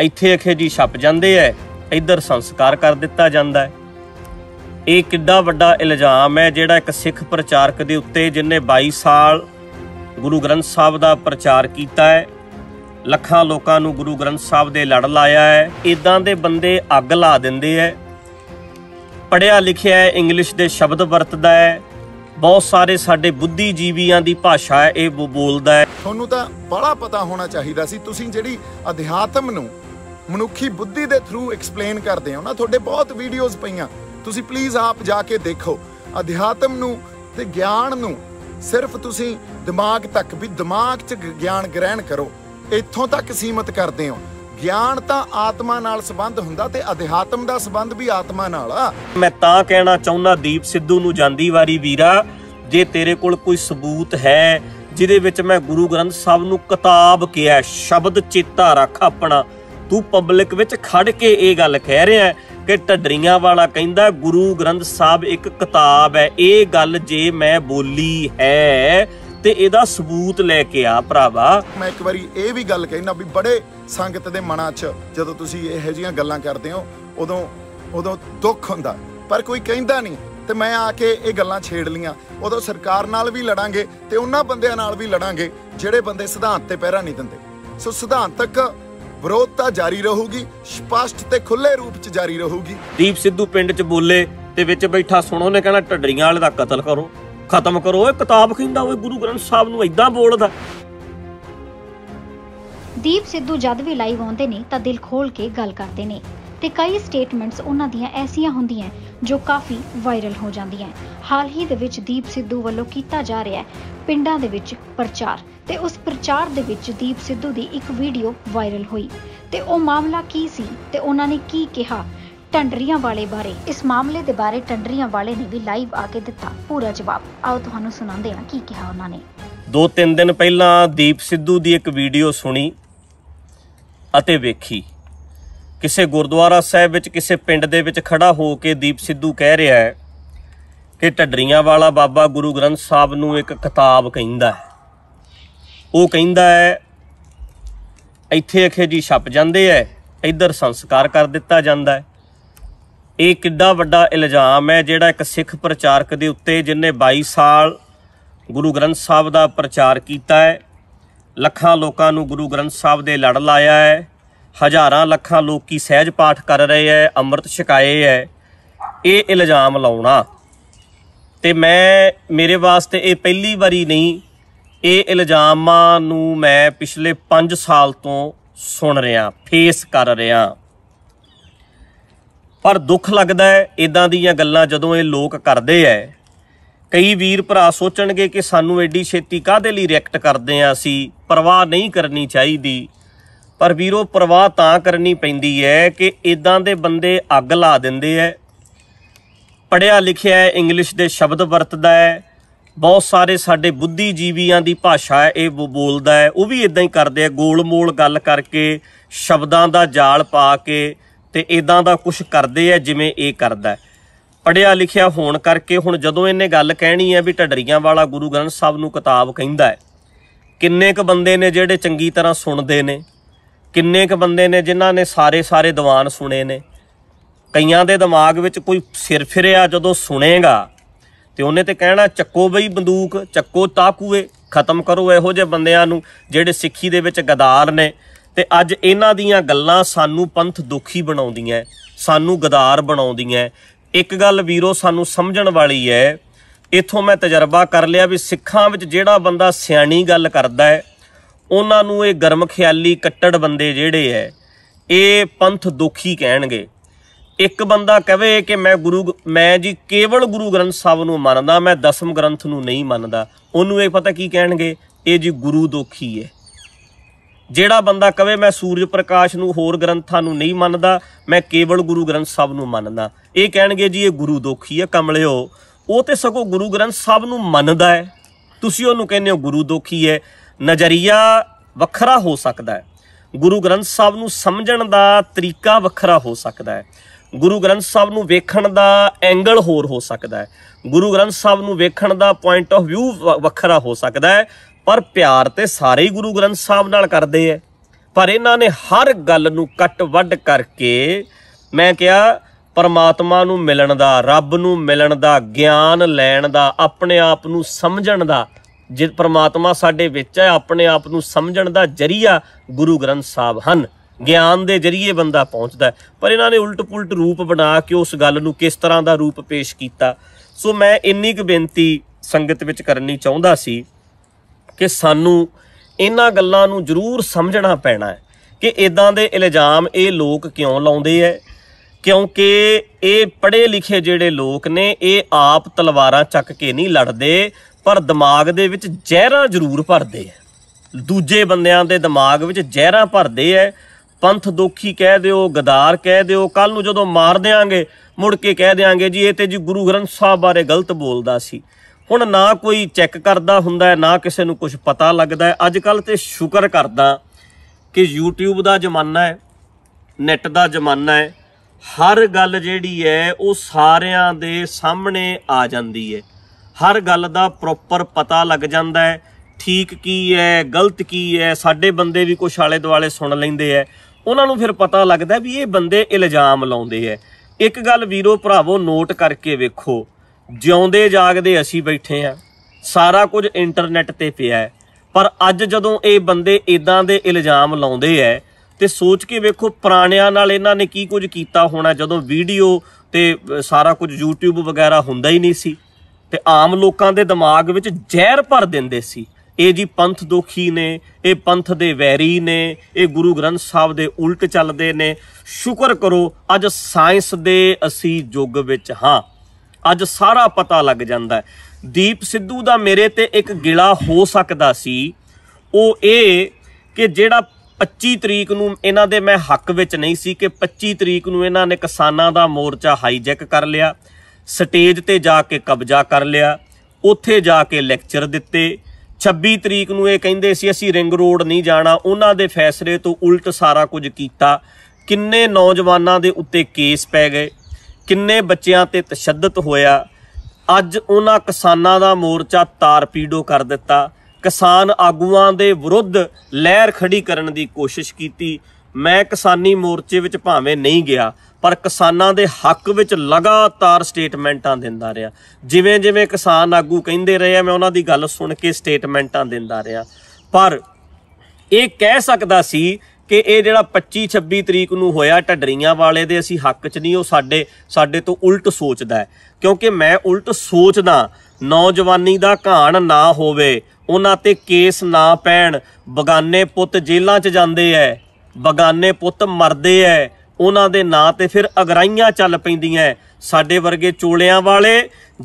ਇੱਥੇ ਅਖੇ ਜੀ ਛੱਪ ਜਾਂਦੇ ਐ ਇੱਧਰ ਸੰਸਕਾਰ ਕਰ ਦਿੱਤਾ ਜਾਂਦਾ ਹੈ ਇਹ ਕਿੱਡਾ ਵੱਡਾ ਇਲਜ਼ਾਮ ਹੈ ਜਿਹੜਾ ਇੱਕ ਸਿੱਖ ਪ੍ਰਚਾਰਕ ਦੇ ਉੱਤੇ ਜਿਨੇ 22 ਸਾਲ ਗੁਰੂ ਗ੍ਰੰਥ ਸਾਹਿਬ ਦਾ ਪ੍ਰਚਾਰ ਕੀਤਾ ਹੈ ਲੱਖਾਂ ਲੋਕਾਂ ਨੂੰ ਗੁਰੂ ਗ੍ਰੰਥ ਸਾਹਿਬ ਦੇ ਲੜ ਲਾਇਆ ਹੈ ਇਦਾਂ ਦੇ ਬੰਦੇ ਅੱਗ ਲਾ ਦਿੰਦੇ ਐ ਪੜਿਆ ਲਿਖਿਆ ਹੈ ਇੰਗਲਿਸ਼ ਦੇ ਸ਼ਬਦ ਵਰਤਦਾ ਹੈ ਬਹੁਤ ਸਾਰੇ ਸਾਡੇ ਬੁੱਧੀਜੀਵੀਆਂ ਦੀ ਭਾਸ਼ਾ ਹੈ ਇਹ ਬੋਲਦਾ ਹੈ ਤੁਹਾਨੂੰ ਤਾਂ ਬੜਾ ਪਤਾ ਹੋਣਾ ਚਾਹੀਦਾ ਸੀ ਤੁਸੀਂ ਜਿਹੜੀ ਅਧਿਆਤਮ ਨੂੰ ਮਨੁੱਖੀ ਬੁੱਧੀ ਦੇ ਥਰੂ ਐਕਸਪਲੇਨ ਕਰਦੇ ਹਾਂ ਨਾ ਤੁਹਾਡੇ ਬਹੁਤ ਵੀਡੀਓਜ਼ ਪਈਆਂ ਤੁਸੀਂ ਪਲੀਜ਼ ਆਪ ਜਾ ਕੇ ਦੇਖੋ ਅਧਿਆਤਮ ਨੂੰ ਤੇ ਗਿਆਨ ਨੂੰ ਸਿਰਫ ਤੁਸੀਂ ਦਿਮਾਗ ਤੱਕ ਵੀ ਦਿਮਾਗ 'ਚ ਗਿਆਨ ਗ੍ਰਹਿਣ ਕਰੋ ਇੱਥੋਂ ਤੱਕ ਸੀਮਤ ਕਰਦੇ ਹੋ ਗਿਆਨ ਤਾਂ ਆਤਮਾ ਨਾਲ ਸੰਬੰਧ ਹੁੰਦਾ ਤੇ ਅਧਿਆਤਮ ਦਾ ਸੰਬੰਧ ਵੀ ਆਤਮਾ ਨਾਲ ਆ ਮੈਂ ਤਾਂ ਕਹਿਣਾ ਚਾਹੁੰਦਾ ਦੀਪ ਸਿੱਧੂ ਨੂੰ ਜਾਂਦੀ ਵਾਰੀ ਵੀਰਾ ਜੇ ਤੇਰੇ ਕੋਲ ਕੋਈ ਸਬੂਤ ਹੈ ਜਿਹਦੇ ਵਿੱਚ ਮੈਂ ਗੁਰੂ ਗ੍ਰੰਥ ਸਾਹਿਬ ਨੂੰ ਕਿਤਾਬ ਕਿਹਾ ਸ਼ਬਦ ਚੇਤਾ ਰੱਖ ਆਪਣਾ ਤੂੰ ਪਬਲਿਕ ਵਿੱਚ ਖੜ ਕੇ ਇਹ ਗੱਲ ਕਹਿ ਰਿਹਾ ਕਿ ਟੱਡਰੀਆਂ ਵਾਲਾ ਕਹਿੰਦਾ ਗੁਰੂ ਗ੍ਰੰਥ ਸਾਹਿਬ ਇੱਕ ਕਿਤਾਬ ਹੈ ਇਹ ਗੱਲ ਜੇ ਮੈਂ ਬੋਲੀ ਹੈ ਤੇ ਇਹਦਾ ਸਬੂਤ ਲੈ ਕੇ ਆ ਭਰਾਵਾ ਮੈਂ ਇੱਕ ਵਾਰੀ ਇਹ ਵੀ ਗੱਲ ਕਹਿਣਾ ਵੀ ਬੜੇ ਸੰਗਤ ਦੇ ਮਨਾਂ 'ਚ ਜਦੋਂ ਤੁਸੀਂ ਇਹੋ ਜਿਹੀਆਂ ਗੱਲਾਂ ਕਰਦੇ ਹੋ ਉਦੋਂ ਉਦੋਂ ਦੁੱਖ ਹੁੰਦਾ ਪਰ ਕੋਈ ਕਹਿੰਦਾ ਨਹੀਂ ਤੇ ਮੈਂ ਆ ਕੇ ਇਹ ਗੱਲਾਂ ਛੇੜ ਲੀਆਂ ਉਦੋਂ ਸਰਕਾਰ ਨਾਲ ਵੀ ਲੜਾਂਗੇ ਤੇ ਉਹਨਾਂ ਬੰਦਿਆਂ ਨਾਲ ਵੀ ਲੜਾਂਗੇ ਜਿਹੜੇ ਬੰਦੇ ਸਿਧਾਂਤ ਤੇ ਪਹਿਰਾ ਨਹੀਂ ਦਿੰਦੇ ਸੋ ਸਿਧਾਂਤਕ ਵਿਰੋਧਤਾ ਜਾਰੀ ਰਹੂਗੀ ਸਪਸ਼ਟ ਤੇ ਖੁੱਲੇ ਰੂਪ 'ਚ ਜਾਰੀ ਰਹੂਗੀ ਦੀਪ ਸਿੱਧੂ ਪਿੰਡ 'ਚ ਬੋਲੇ ਤੇ ਵਿੱਚ ਬੈਠਾ ਸੁਣੋ ਨੇ ਕਹਿੰਦਾ ਢੱਡਰੀਆਂ ਵਾਲੇ ਦਾ ਕਤਲ ਕਰੋ ਖਤਮ ਕਰੋ ਓਏ ਕਿਤਾਬ ਖਿੰਦਾ ਓਏ ਗੁਰੂ ਗ੍ਰੰਥ ਸਾਹਿਬ ਨੂੰ ਐਦਾਂ ਬੋਲਦਾ ਦੀਪ ਸਿੱਧੂ ਜਦ ਵੀ ਲਾਈਵ ਆਉਂਦੇ ਨੇ ਤਾਂ ਦਿਲ ਖੋਲ ਕੇ ਗੱਲ ਕਰਦੇ ਨੇ ਤੇ ਕਈ ਸਟੇਟਮੈਂਟਸ ਉਹਨਾਂ ਦੀਆਂ ਐਸੀਆਂ ਹੁੰਦੀਆਂ ਜੋ ਕਾਫੀ ਵਾਇਰਲ ਹੋ ਜਾਂਦੀਆਂ ਹਾਲ ਹੀ ਦੇ ਵਿੱਚ ਦੀਪ ਸਿੱਧੂ ਵੱਲੋਂ ਕੀਤਾ ਜਾ ਰਿਹਾ ਹੈ ਪਿੰਡਾਂ ਦੇ ਵਿੱਚ ਪ੍ਰਚਾਰ ਤੇ ਉਸ ਪ੍ਰਚਾਰ ਦੇ ਵਿੱਚ ਦੀਪ ਸਿੱਧੂ ਦੀ ਇੱਕ ਵੀਡੀਓ ਵਾਇਰਲ ਹੋਈ ਤੇ ਉਹ ਮਾਮਲਾ ਕੀ ਸੀ ਤੇ ਉਹਨਾਂ ਨੇ ਕੀ ਕਿਹਾ ਟੰਡਰੀਆਂ ਵਾਲੇ ਬਾਰੇ ਇਸ ਮਾਮਲੇ ਦੇ ਬਾਰੇ ਟੰਡਰੀਆਂ ਵਾਲੇ ਨੇ ਵੀ ਲਾਈਵ ਆ ਕੇ ਦਿੱਤਾ ਪੂਰਾ ਜਵਾਬ ਆਓ ਤੁਹਾਨੂੰ ਸੁਣਾਉਂਦੇ ਹਾਂ ਕੀ ਕਿਹਾ ਉਹਨਾਂ ਨੇ ਦੋ ਤਿੰਨ ਦਿਨ ਪਹਿਲਾਂ ਦੀਪ ਸਿੱਧੂ ਦੀ ਇੱਕ ਵੀਡੀਓ ਸੁਣੀ ਅਤੇ ਵੇਖੀ ਕਿਸੇ ਗੁਰਦੁਆਰਾ ਸਾਹਿਬ ਵਿੱਚ ਕਿਸੇ ਪਿੰਡ ਦੇ ਵਿੱਚ ਖੜਾ ਹੋ ਕੇ ਦੀਪ ਸਿੱਧੂ ਕਹਿ ਰਿਹਾ ਹੈ ਕਿ ਢੱਡਰੀਆਂ ਵਾਲਾ ਬਾਬਾ ਗੁਰੂ ਗ੍ਰੰਥ ਸਾਹਿਬ ਨੂੰ ਇੱਕ ਕਿਤਾਬ ਕਹਿੰਦਾ ਹੈ ਉਹ ਕਹਿੰਦਾ ਹੈ ਇੱਥੇ ਅਖੇ ਜੀ ਛਪ ਜਾਂਦੇ ਐ ਇੱਧਰ ਸੰਸਕਾਰ ਕਰ ਦਿੱਤਾ ਜਾਂਦਾ ਹੈ ਇਹ ਕਿੱਡਾ ਵੱਡਾ ਇਲਜ਼ਾਮ ਹੈ ਜਿਹੜਾ ਇੱਕ ਸਿੱਖ ਪ੍ਰਚਾਰਕ ਦੇ ਉੱਤੇ ਜਿਨੇ 22 ਸਾਲ ਗੁਰੂ ਗ੍ਰੰਥ ਸਾਹਿਬ ਦਾ ਪ੍ਰਚਾਰ ਕੀਤਾ ਹੈ ਲੱਖਾਂ ਲੋਕਾਂ ਨੂੰ ਗੁਰੂ ਗ੍ਰੰਥ ਸਾਹਿਬ ਦੇ ਲੜ ਲਾਇਆ ਹੈ ਹਜ਼ਾਰਾਂ ਲੱਖਾਂ ਲੋਕੀ ਸਹਿਜ ਪਾਠ ਕਰ ਰਹੇ ਐ ਅੰਮ੍ਰਿਤ ਛਕਾਏ ਐ ਇਹ ਇਲਜ਼ਾਮ ਲਾਉਣਾ ਤੇ ਮੈਂ ਮੇਰੇ ਵਾਸਤੇ ਇਹ ਪਹਿਲੀ ਵਾਰੀ ਨਹੀਂ ਇਹ ਇਲਜ਼ਾਮਾਂ ਨੂੰ ਮੈਂ ਪਿਛਲੇ 5 ਸਾਲ ਤੋਂ ਸੁਣ ਰਿਹਾ ਫੇਸ ਕਰ ਰਿਹਾ ਪਰ ਦੁੱਖ ਲੱਗਦਾ ਹੈ ਇਦਾਂ ਦੀਆਂ ਗੱਲਾਂ ਜਦੋਂ ਇਹ ਲੋਕ ਕਰਦੇ ਐ ਕਈ ਵੀਰ ਭਰਾ ਸੋਚਣਗੇ ਕਿ ਸਾਨੂੰ ਐਡੀ ਛੇਤੀ ਕਾਹਦੇ ਲਈ ਰਿਐਕਟ ਕਰਦੇ ਆ ਅਸੀਂ ਪਰਵਾਹ ਨਹੀਂ ਕਰਨੀ ਚਾਹੀਦੀ ਪਰ ਵੀਰੋ ਪ੍ਰਵਾਹ ਤਾਂ ਕਰਨੀ ਪੈਂਦੀ ਹੈ ਕਿ ਇਦਾਂ ਦੇ ਬੰਦੇ ਅੱਗ ਲਾ ਦਿੰਦੇ ਐ ਪੜਿਆ ਲਿਖਿਆ ਹੈ ਇੰਗਲਿਸ਼ ਦੇ ਸ਼ਬਦ ਵਰਤਦਾ ਹੈ ਬਹੁਤ ਸਾਰੇ ਸਾਡੇ ਬੁੱਧੀਜੀਵੀਆਂ ਦੀ ਭਾਸ਼ਾ ਹੈ ਇਹ ਬੋਲਦਾ ਹੈ ਉਹ ਵੀ ਇਦਾਂ ਹੀ ਕਰਦੇ ਆ ਗੋਲ-ਮੋਲ ਗੱਲ ਕਰਕੇ ਸ਼ਬਦਾਂ ਦਾ ਜਾਲ ਪਾ ਕੇ ਤੇ ਇਦਾਂ ਦਾ ਕੁਝ ਕਰਦੇ ਆ ਜਿਵੇਂ ਇਹ ਕਰਦਾ ਪੜਿਆ ਲਿਖਿਆ ਹੋਣ ਕਰਕੇ ਹੁਣ ਜਦੋਂ ਇਹਨੇ ਗੱਲ ਕਹਿਣੀ ਹੈ ਵੀ ਢੱਡਰੀਆਂ ਵਾਲਾ ਗੁਰੂ ਗ੍ਰੰਥ ਸਾਹਿਬ ਨੂੰ ਕਿਤਾਬ ਕਹਿੰਦਾ ਹੈ ਕਿੰਨੇ ਕ ਬੰਦੇ ਨੇ ਜਿਹੜੇ ਚੰਗੀ ਤਰ੍ਹਾਂ ਸੁਣਦੇ ਨੇ ਕਿੰਨੇ ਕ ਬੰਦੇ ਨੇ ਜਿਨ੍ਹਾਂ ਨੇ ਸਾਰੇ ਸਾਰੇ ਦੀਵਾਨ ਸੁਣੇ ਨੇ ਕਈਆਂ ਦੇ ਦਿਮਾਗ ਵਿੱਚ ਕੋਈ ਸਿਰ ਫਿਰਿਆ ਜਦੋਂ ਸੁਣੇਗਾ ਤੇ ਉਹਨੇ ਤੇ ਕਹਿਣਾ ਚੱਕੋ ਬਈ ਬੰਦੂਕ ਚੱਕੋ ਤਾਕੂਏ ਖਤਮ ਕਰੋ ਇਹੋ ਜਿਹੇ ਬੰਦਿਆਂ ਨੂੰ ਜਿਹੜੇ ਸਿੱਖੀ ਦੇ ਵਿੱਚ ਗਦਾਰ ਨੇ ਤੇ ਅੱਜ ਇਹਨਾਂ ਦੀਆਂ ਗੱਲਾਂ ਸਾਨੂੰ ਪੰਥ ਦੁਖੀ ਬਣਾਉਂਦੀਆਂ ਸਾਨੂੰ ਗਦਾਰ ਬਣਾਉਂਦੀਆਂ ਇੱਕ ਗੱਲ ਵੀਰੋ ਸਾਨੂੰ ਸਮਝਣ ਵਾਲੀ ਹੈ ਇਥੋਂ ਮੈਂ ਤਜਰਬਾ ਕਰ ਲਿਆ ਵੀ ਸਿੱਖਾਂ ਵਿੱਚ ਜਿਹੜਾ ਬੰਦਾ ਸਿਆਣੀ ਗੱਲ ਕਰਦਾ ਹੈ ਉਹਨਾਂ ਨੂੰ ਇਹ ਗਰਮ ਖਿਆਲੀ ਕੱਟੜ ਬੰਦੇ ਜਿਹੜੇ ਐ ਇਹ ਪੰਥ ਦੋਖੀ ਕਹਿਣਗੇ ਇੱਕ ਬੰਦਾ ਕਹੇ ਕਿ ਮੈਂ ਗੁਰੂ ਮੈਂ ਜੀ ਕੇਵਲ ਗੁਰੂ ਗ੍ਰੰਥ ਸਾਹਿਬ ਨੂੰ ਮੰਨਦਾ ਮੈਂ ਦਸਮ ਗ੍ਰੰਥ ਨੂੰ ਨਹੀਂ ਮੰਨਦਾ ਉਹਨੂੰ ਇਹ ਪਤਾ ਕੀ ਕਹਿਣਗੇ ਇਹ ਜੀ ਗੁਰੂ ਦੋਖੀ ਐ ਜਿਹੜਾ ਬੰਦਾ ਕਵੇ ਮੈਂ ਸੂਰਜ ਪ੍ਰਕਾਸ਼ ਨੂੰ ਹੋਰ ਗ੍ਰੰਥਾਂ ਨੂੰ ਨਹੀਂ ਮੰਨਦਾ ਮੈਂ ਕੇਵਲ ਗੁਰੂ ਗ੍ਰੰਥ ਸਾਹਿਬ ਨੂੰ ਮੰਨਦਾ ਇਹ ਕਹਿਣਗੇ ਜੀ ਇਹ ਗੁਰੂ ਦੋਖੀ ਐ ਕਮਲਿਓ ਉਹ ਤੇ ਸਗੋਂ ਗੁਰੂ ਗ੍ਰੰਥ ਸਾਹਿਬ ਨੂੰ ਮੰਨਦਾ ਹੈ ਤੁਸੀਂ ਉਹਨੂੰ ਕਹਿੰਦੇ ਹੋ ਗੁਰੂ ਦੋਖੀ ਐ ਨਜ਼ਰੀਆ ਵੱਖਰਾ ਹੋ ਸਕਦਾ ਹੈ ਗੁਰੂ ਗ੍ਰੰਥ ਸਾਹਿਬ ਨੂੰ ਸਮਝਣ ਦਾ ਤਰੀਕਾ ਵੱਖਰਾ ਹੋ ਸਕਦਾ ਹੈ ਗੁਰੂ ਗ੍ਰੰਥ ਸਾਹਿਬ ਨੂੰ ਵੇਖਣ ਦਾ ਐਂਗਲ ਹੋਰ ਹੋ ਸਕਦਾ ਹੈ ਗੁਰੂ ਗ੍ਰੰਥ ਸਾਹਿਬ ਨੂੰ ਵੇਖਣ ਦਾ ਪੁਆਇੰਟ ਆਫ ਵਿਊ ਵੱਖਰਾ ਹੋ ਸਕਦਾ ਹੈ ਪਰ ਪਿਆਰ ਤੇ ਸਾਰੇ ਹੀ ਗੁਰੂ ਗ੍ਰੰਥ ਸਾਹਿਬ ਨਾਲ ਕਰਦੇ ਐ ਪਰ ਇਹਨਾਂ ਨੇ ਹਰ ਗੱਲ ਨੂੰ ਕੱਟ ਵੱਢ ਕਰਕੇ ਮੈਂ ਕਿਹਾ ਪਰਮਾਤਮਾ ਨੂੰ ਮਿਲਣ ਦਾ ਰੱਬ ਨੂੰ ਮਿਲਣ ਦਾ ਗਿਆਨ ਲੈਣ ਦਾ ਆਪਣੇ ਆਪ ਨੂੰ ਸਮਝਣ ਦਾ ਜਿਤ ਪ੍ਰਮਾਤਮਾ ਸਾਡੇ ਵਿੱਚ ਹੈ ਆਪਣੇ ਆਪ ਨੂੰ ਸਮਝਣ ਦਾ ਜਰੀਆ ਗੁਰੂ ਗ੍ਰੰਥ ਸਾਹਿਬ ਹਨ ਗਿਆਨ ਦੇ ਜਰੀਏ ਬੰਦਾ ਪਹੁੰਚਦਾ ਪਰ ਇਹਨਾਂ ਨੇ ਉਲਟ-ਪੁਲਟ ਰੂਪ ਬਣਾ ਕੇ ਉਸ ਗੱਲ ਨੂੰ ਕਿਸ ਤਰ੍ਹਾਂ ਦਾ ਰੂਪ ਪੇਸ਼ ਕੀਤਾ ਸੋ ਮੈਂ ਇੰਨੀ ਕੁ ਬੇਨਤੀ ਸੰਗਤ ਵਿੱਚ ਕਰਨੀ ਚਾਹੁੰਦਾ ਸੀ ਕਿ ਸਾਨੂੰ ਇਹਨਾਂ ਗੱਲਾਂ ਨੂੰ ਜ਼ਰੂਰ ਸਮਝਣਾ ਪੈਣਾ ਹੈ ਕਿ ਇਦਾਂ ਦੇ ਇਲਜ਼ਾਮ ਇਹ ਲੋਕ ਕਿਉਂ ਲਾਉਂਦੇ ਐ ਕਿਉਂਕਿ ਇਹ ਪੜ੍ਹੇ ਲਿਖੇ ਜਿਹੜੇ ਲੋਕ ਨੇ ਇਹ ਆਪ ਤਲਵਾਰਾਂ ਚੱਕ ਕੇ ਨਹੀਂ ਲੜਦੇ ਪਰ ਦਿਮਾਗ ਦੇ ਵਿੱਚ ਜ਼ਹਿਰਾਂ ਜ਼ਰੂਰ ਭਰਦੇ ਐ ਦੂਜੇ ਬੰਦਿਆਂ ਦੇ ਦਿਮਾਗ ਵਿੱਚ ਜ਼ਹਿਰਾਂ ਭਰਦੇ ਐ ਪੰਥ ਦੋਖੀ ਕਹਿ ਦਿਓ ਗਦਾਰ ਕਹਿ ਦਿਓ ਕੱਲ ਨੂੰ ਜਦੋਂ ਮਾਰ ਦੇਾਂਗੇ ਮੁੜ ਕੇ ਕਹਿ ਦੇਾਂਗੇ ਜੀ ਇਹ ਤੇ ਜੀ ਗੁਰੂ ਗ੍ਰੰਥ ਸਾਹਿਬ ਬਾਰੇ ਗਲਤ ਬੋਲਦਾ ਸੀ ਹੁਣ ਨਾ ਕੋਈ ਚੈੱਕ ਕਰਦਾ ਹੁੰਦਾ ਹੈ ਨਾ ਕਿਸੇ ਨੂੰ ਕੁਝ ਪਤਾ ਲੱਗਦਾ ਹੈ ਅੱਜ ਕੱਲ ਤੇ ਸ਼ੁਕਰ ਕਰਦਾ ਕਿ YouTube ਦਾ ਜ਼ਮਾਨਾ ਹੈ ਨੈਟ ਦਾ ਜ਼ਮਾਨਾ ਹੈ ਹਰ ਗੱਲ ਜਿਹੜੀ ਹੈ ਉਹ ਸਾਰਿਆਂ ਦੇ ਸਾਹਮਣੇ ਆ ਜਾਂਦੀ ਹੈ ਹਰ ਗੱਲ ਦਾ ਪ੍ਰੋਪਰ ਪਤਾ ਲੱਗ ਜਾਂਦਾ ਹੈ ਠੀਕ ਕੀ ਹੈ ਗਲਤ ਕੀ ਹੈ ਸਾਡੇ ਬੰਦੇ ਵੀ ਕੁਛ ਆਲੇ ਦੁਆਲੇ ਸੁਣ ਲੈਂਦੇ ਐ ਉਹਨਾਂ ਨੂੰ ਫਿਰ ਪਤਾ ਲੱਗਦਾ ਵੀ ਇਹ ਬੰਦੇ ਇਲਜ਼ਾਮ ਲਾਉਂਦੇ ਐ ਇੱਕ ਗੱਲ ਵੀਰੋ ਭਰਾਵੋ ਨੋਟ ਕਰਕੇ ਵੇਖੋ ਜਿਉਂਦੇ ਜਾਗਦੇ ਅਸੀਂ ਬੈਠੇ ਆ ਸਾਰਾ ਕੁਝ ਇੰਟਰਨੈਟ ਤੇ ਪਿਆ ਹੈ ਪਰ ਅੱਜ ਜਦੋਂ ਇਹ ਬੰਦੇ ਇਦਾਂ ਦੇ ਇਲਜ਼ਾਮ ਲਾਉਂਦੇ ਐ ਤੇ ਸੋਚ ਕੇ ਵੇਖੋ ਪੁਰਾਣਿਆਂ ਨਾਲ ਇਹਨਾਂ ਨੇ ਕੀ ਕੁਝ ਕੀਤਾ ਹੋਣਾ ਜਦੋਂ ਵੀਡੀਓ ਤੇ ਸਾਰਾ ਕੁਝ YouTube ਵਗੈਰਾ ਹੁੰਦਾ ਹੀ ਨਹੀਂ ਸੀ ਤੇ ਆਮ ਲੋਕਾਂ ਦੇ ਦਿਮਾਗ ਵਿੱਚ ਜ਼ਹਿਰ ਭਰ ਦਿੰਦੇ ਸੀ ਇਹ ਜੀ ਪੰਥ ਦੋਖੀ ਨੇ ਇਹ ਪੰਥ ਦੇ ਵੈਰੀ ਨੇ ਇਹ ਗੁਰੂ ਗ੍ਰੰਥ ਸਾਹਿਬ ਦੇ ਉਲਟ ਚੱਲਦੇ ਨੇ ਸ਼ੁਕਰ ਕਰੋ ਅੱਜ ਸਾਇੰਸ ਦੇ ਅਸੀਂ ਯੁੱਗ ਵਿੱਚ ਹਾਂ ਅੱਜ ਸਾਰਾ ਪਤਾ ਲੱਗ ਜਾਂਦਾ ਦੀਪ ਸਿੱਧੂ ਦਾ ਮੇਰੇ ਤੇ ਇੱਕ ਗਿਲਾ ਹੋ ਸਕਦਾ ਸੀ ਉਹ ਇਹ ਕਿ ਜਿਹੜਾ 25 ਤਰੀਕ ਨੂੰ ਇਹਨਾਂ ਦੇ ਮੈਂ ਹੱਕ ਵਿੱਚ ਨਹੀਂ ਸੀ ਕਿ 25 ਤਰੀਕ ਨੂੰ ਇਹਨਾਂ ਨੇ ਕਿਸਾਨਾਂ ਦਾ ਮੋਰਚਾ ਹਾਈਜੈਕ ਕਰ ਲਿਆ ਸਟੇਜ ਤੇ ਜਾ ਕੇ ਕਬਜ਼ਾ ਕਰ ਲਿਆ ਉੱਥੇ ਜਾ ਕੇ ਲੈਕਚਰ ਦਿੱਤੇ 26 ਤਰੀਕ ਨੂੰ ਇਹ ਕਹਿੰਦੇ ਸੀ ਅਸੀਂ ਰਿੰਗ ਰੋਡ ਨਹੀਂ ਜਾਣਾ ਉਹਨਾਂ ਦੇ ਫੈਸਲੇ ਤੋਂ ਉਲਟ ਸਾਰਾ ਕੁਝ ਕੀਤਾ ਕਿੰਨੇ ਨੌਜਵਾਨਾਂ ਦੇ ਉੱਤੇ ਕੇਸ ਪੈ ਗਏ ਕਿੰਨੇ ਬੱਚਿਆਂ ਤੇ ਤਸ਼ੱਦਦ ਹੋਇਆ ਅੱਜ ਉਹਨਾਂ ਕਿਸਾਨਾਂ ਦਾ ਮੋਰਚਾ ਤਾਰਪੀਡੋ ਕਰ ਦਿੱਤਾ ਕਿਸਾਨ ਆਗੂਆਂ ਦੇ ਵਿਰੁੱਧ ਲਹਿਰ ਖੜੀ ਕਰਨ ਦੀ ਕੋਸ਼ਿਸ਼ ਕੀਤੀ ਮੈਂ ਕਿਸਾਨੀ ਮੋਰਚੇ ਵਿੱਚ ਭਾਵੇਂ ਨਹੀਂ ਗਿਆ ਪਰ ਕਿਸਾਨਾਂ ਦੇ ਹੱਕ ਵਿੱਚ ਲਗਾਤਾਰ ਸਟੇਟਮੈਂਟਾਂ ਦਿੰਦਾ ਰਿਹਾ ਜਿਵੇਂ ਜਿਵੇਂ ਕਿਸਾਨ ਆਗੂ ਕਹਿੰਦੇ ਰਹੇ ਆ ਮੈਂ ਉਹਨਾਂ ਦੀ ਗੱਲ ਸੁਣ ਕੇ ਸਟੇਟਮੈਂਟਾਂ ਦਿੰਦਾ ਰਿਹਾ ਪਰ ਇਹ ਕਹਿ ਸਕਦਾ ਸੀ ਕਿ ਇਹ ਜਿਹੜਾ 25 26 ਤਰੀਕ ਨੂੰ ਹੋਇਆ ਢੱਡਰੀਆਂ ਵਾਲੇ ਦੇ ਅਸੀਂ ਹੱਕ 'ਚ ਨਹੀਂ ਉਹ ਸਾਡੇ ਸਾਡੇ ਤੋਂ ਉਲਟ ਸੋਚਦਾ ਹੈ ਕਿਉਂਕਿ ਮੈਂ ਉਲਟ ਸੋਚਦਾ ਨੌਜਵਾਨੀ ਦਾ ਘਾਣ ਨਾ ਹੋਵੇ ਉਹਨਾਂ ਤੇ ਕੇਸ ਨਾ ਪੈਣ ਬਗਾਨੇ ਪੁੱਤ ਜੇਲ੍ਹਾਂ 'ਚ ਜਾਂਦੇ ਐ ਬਗਾਨੇ ਪੁੱਤ ਮਰਦੇ ਐ ਉਹਨਾਂ ਦੇ ਨਾਂ ਤੇ ਫਿਰ ਅਗਰਾਈਆਂ ਚੱਲ ਪੈਂਦੀਆਂ ਸਾਡੇ ਵਰਗੇ ਚੋਲਿਆਂ ਵਾਲੇ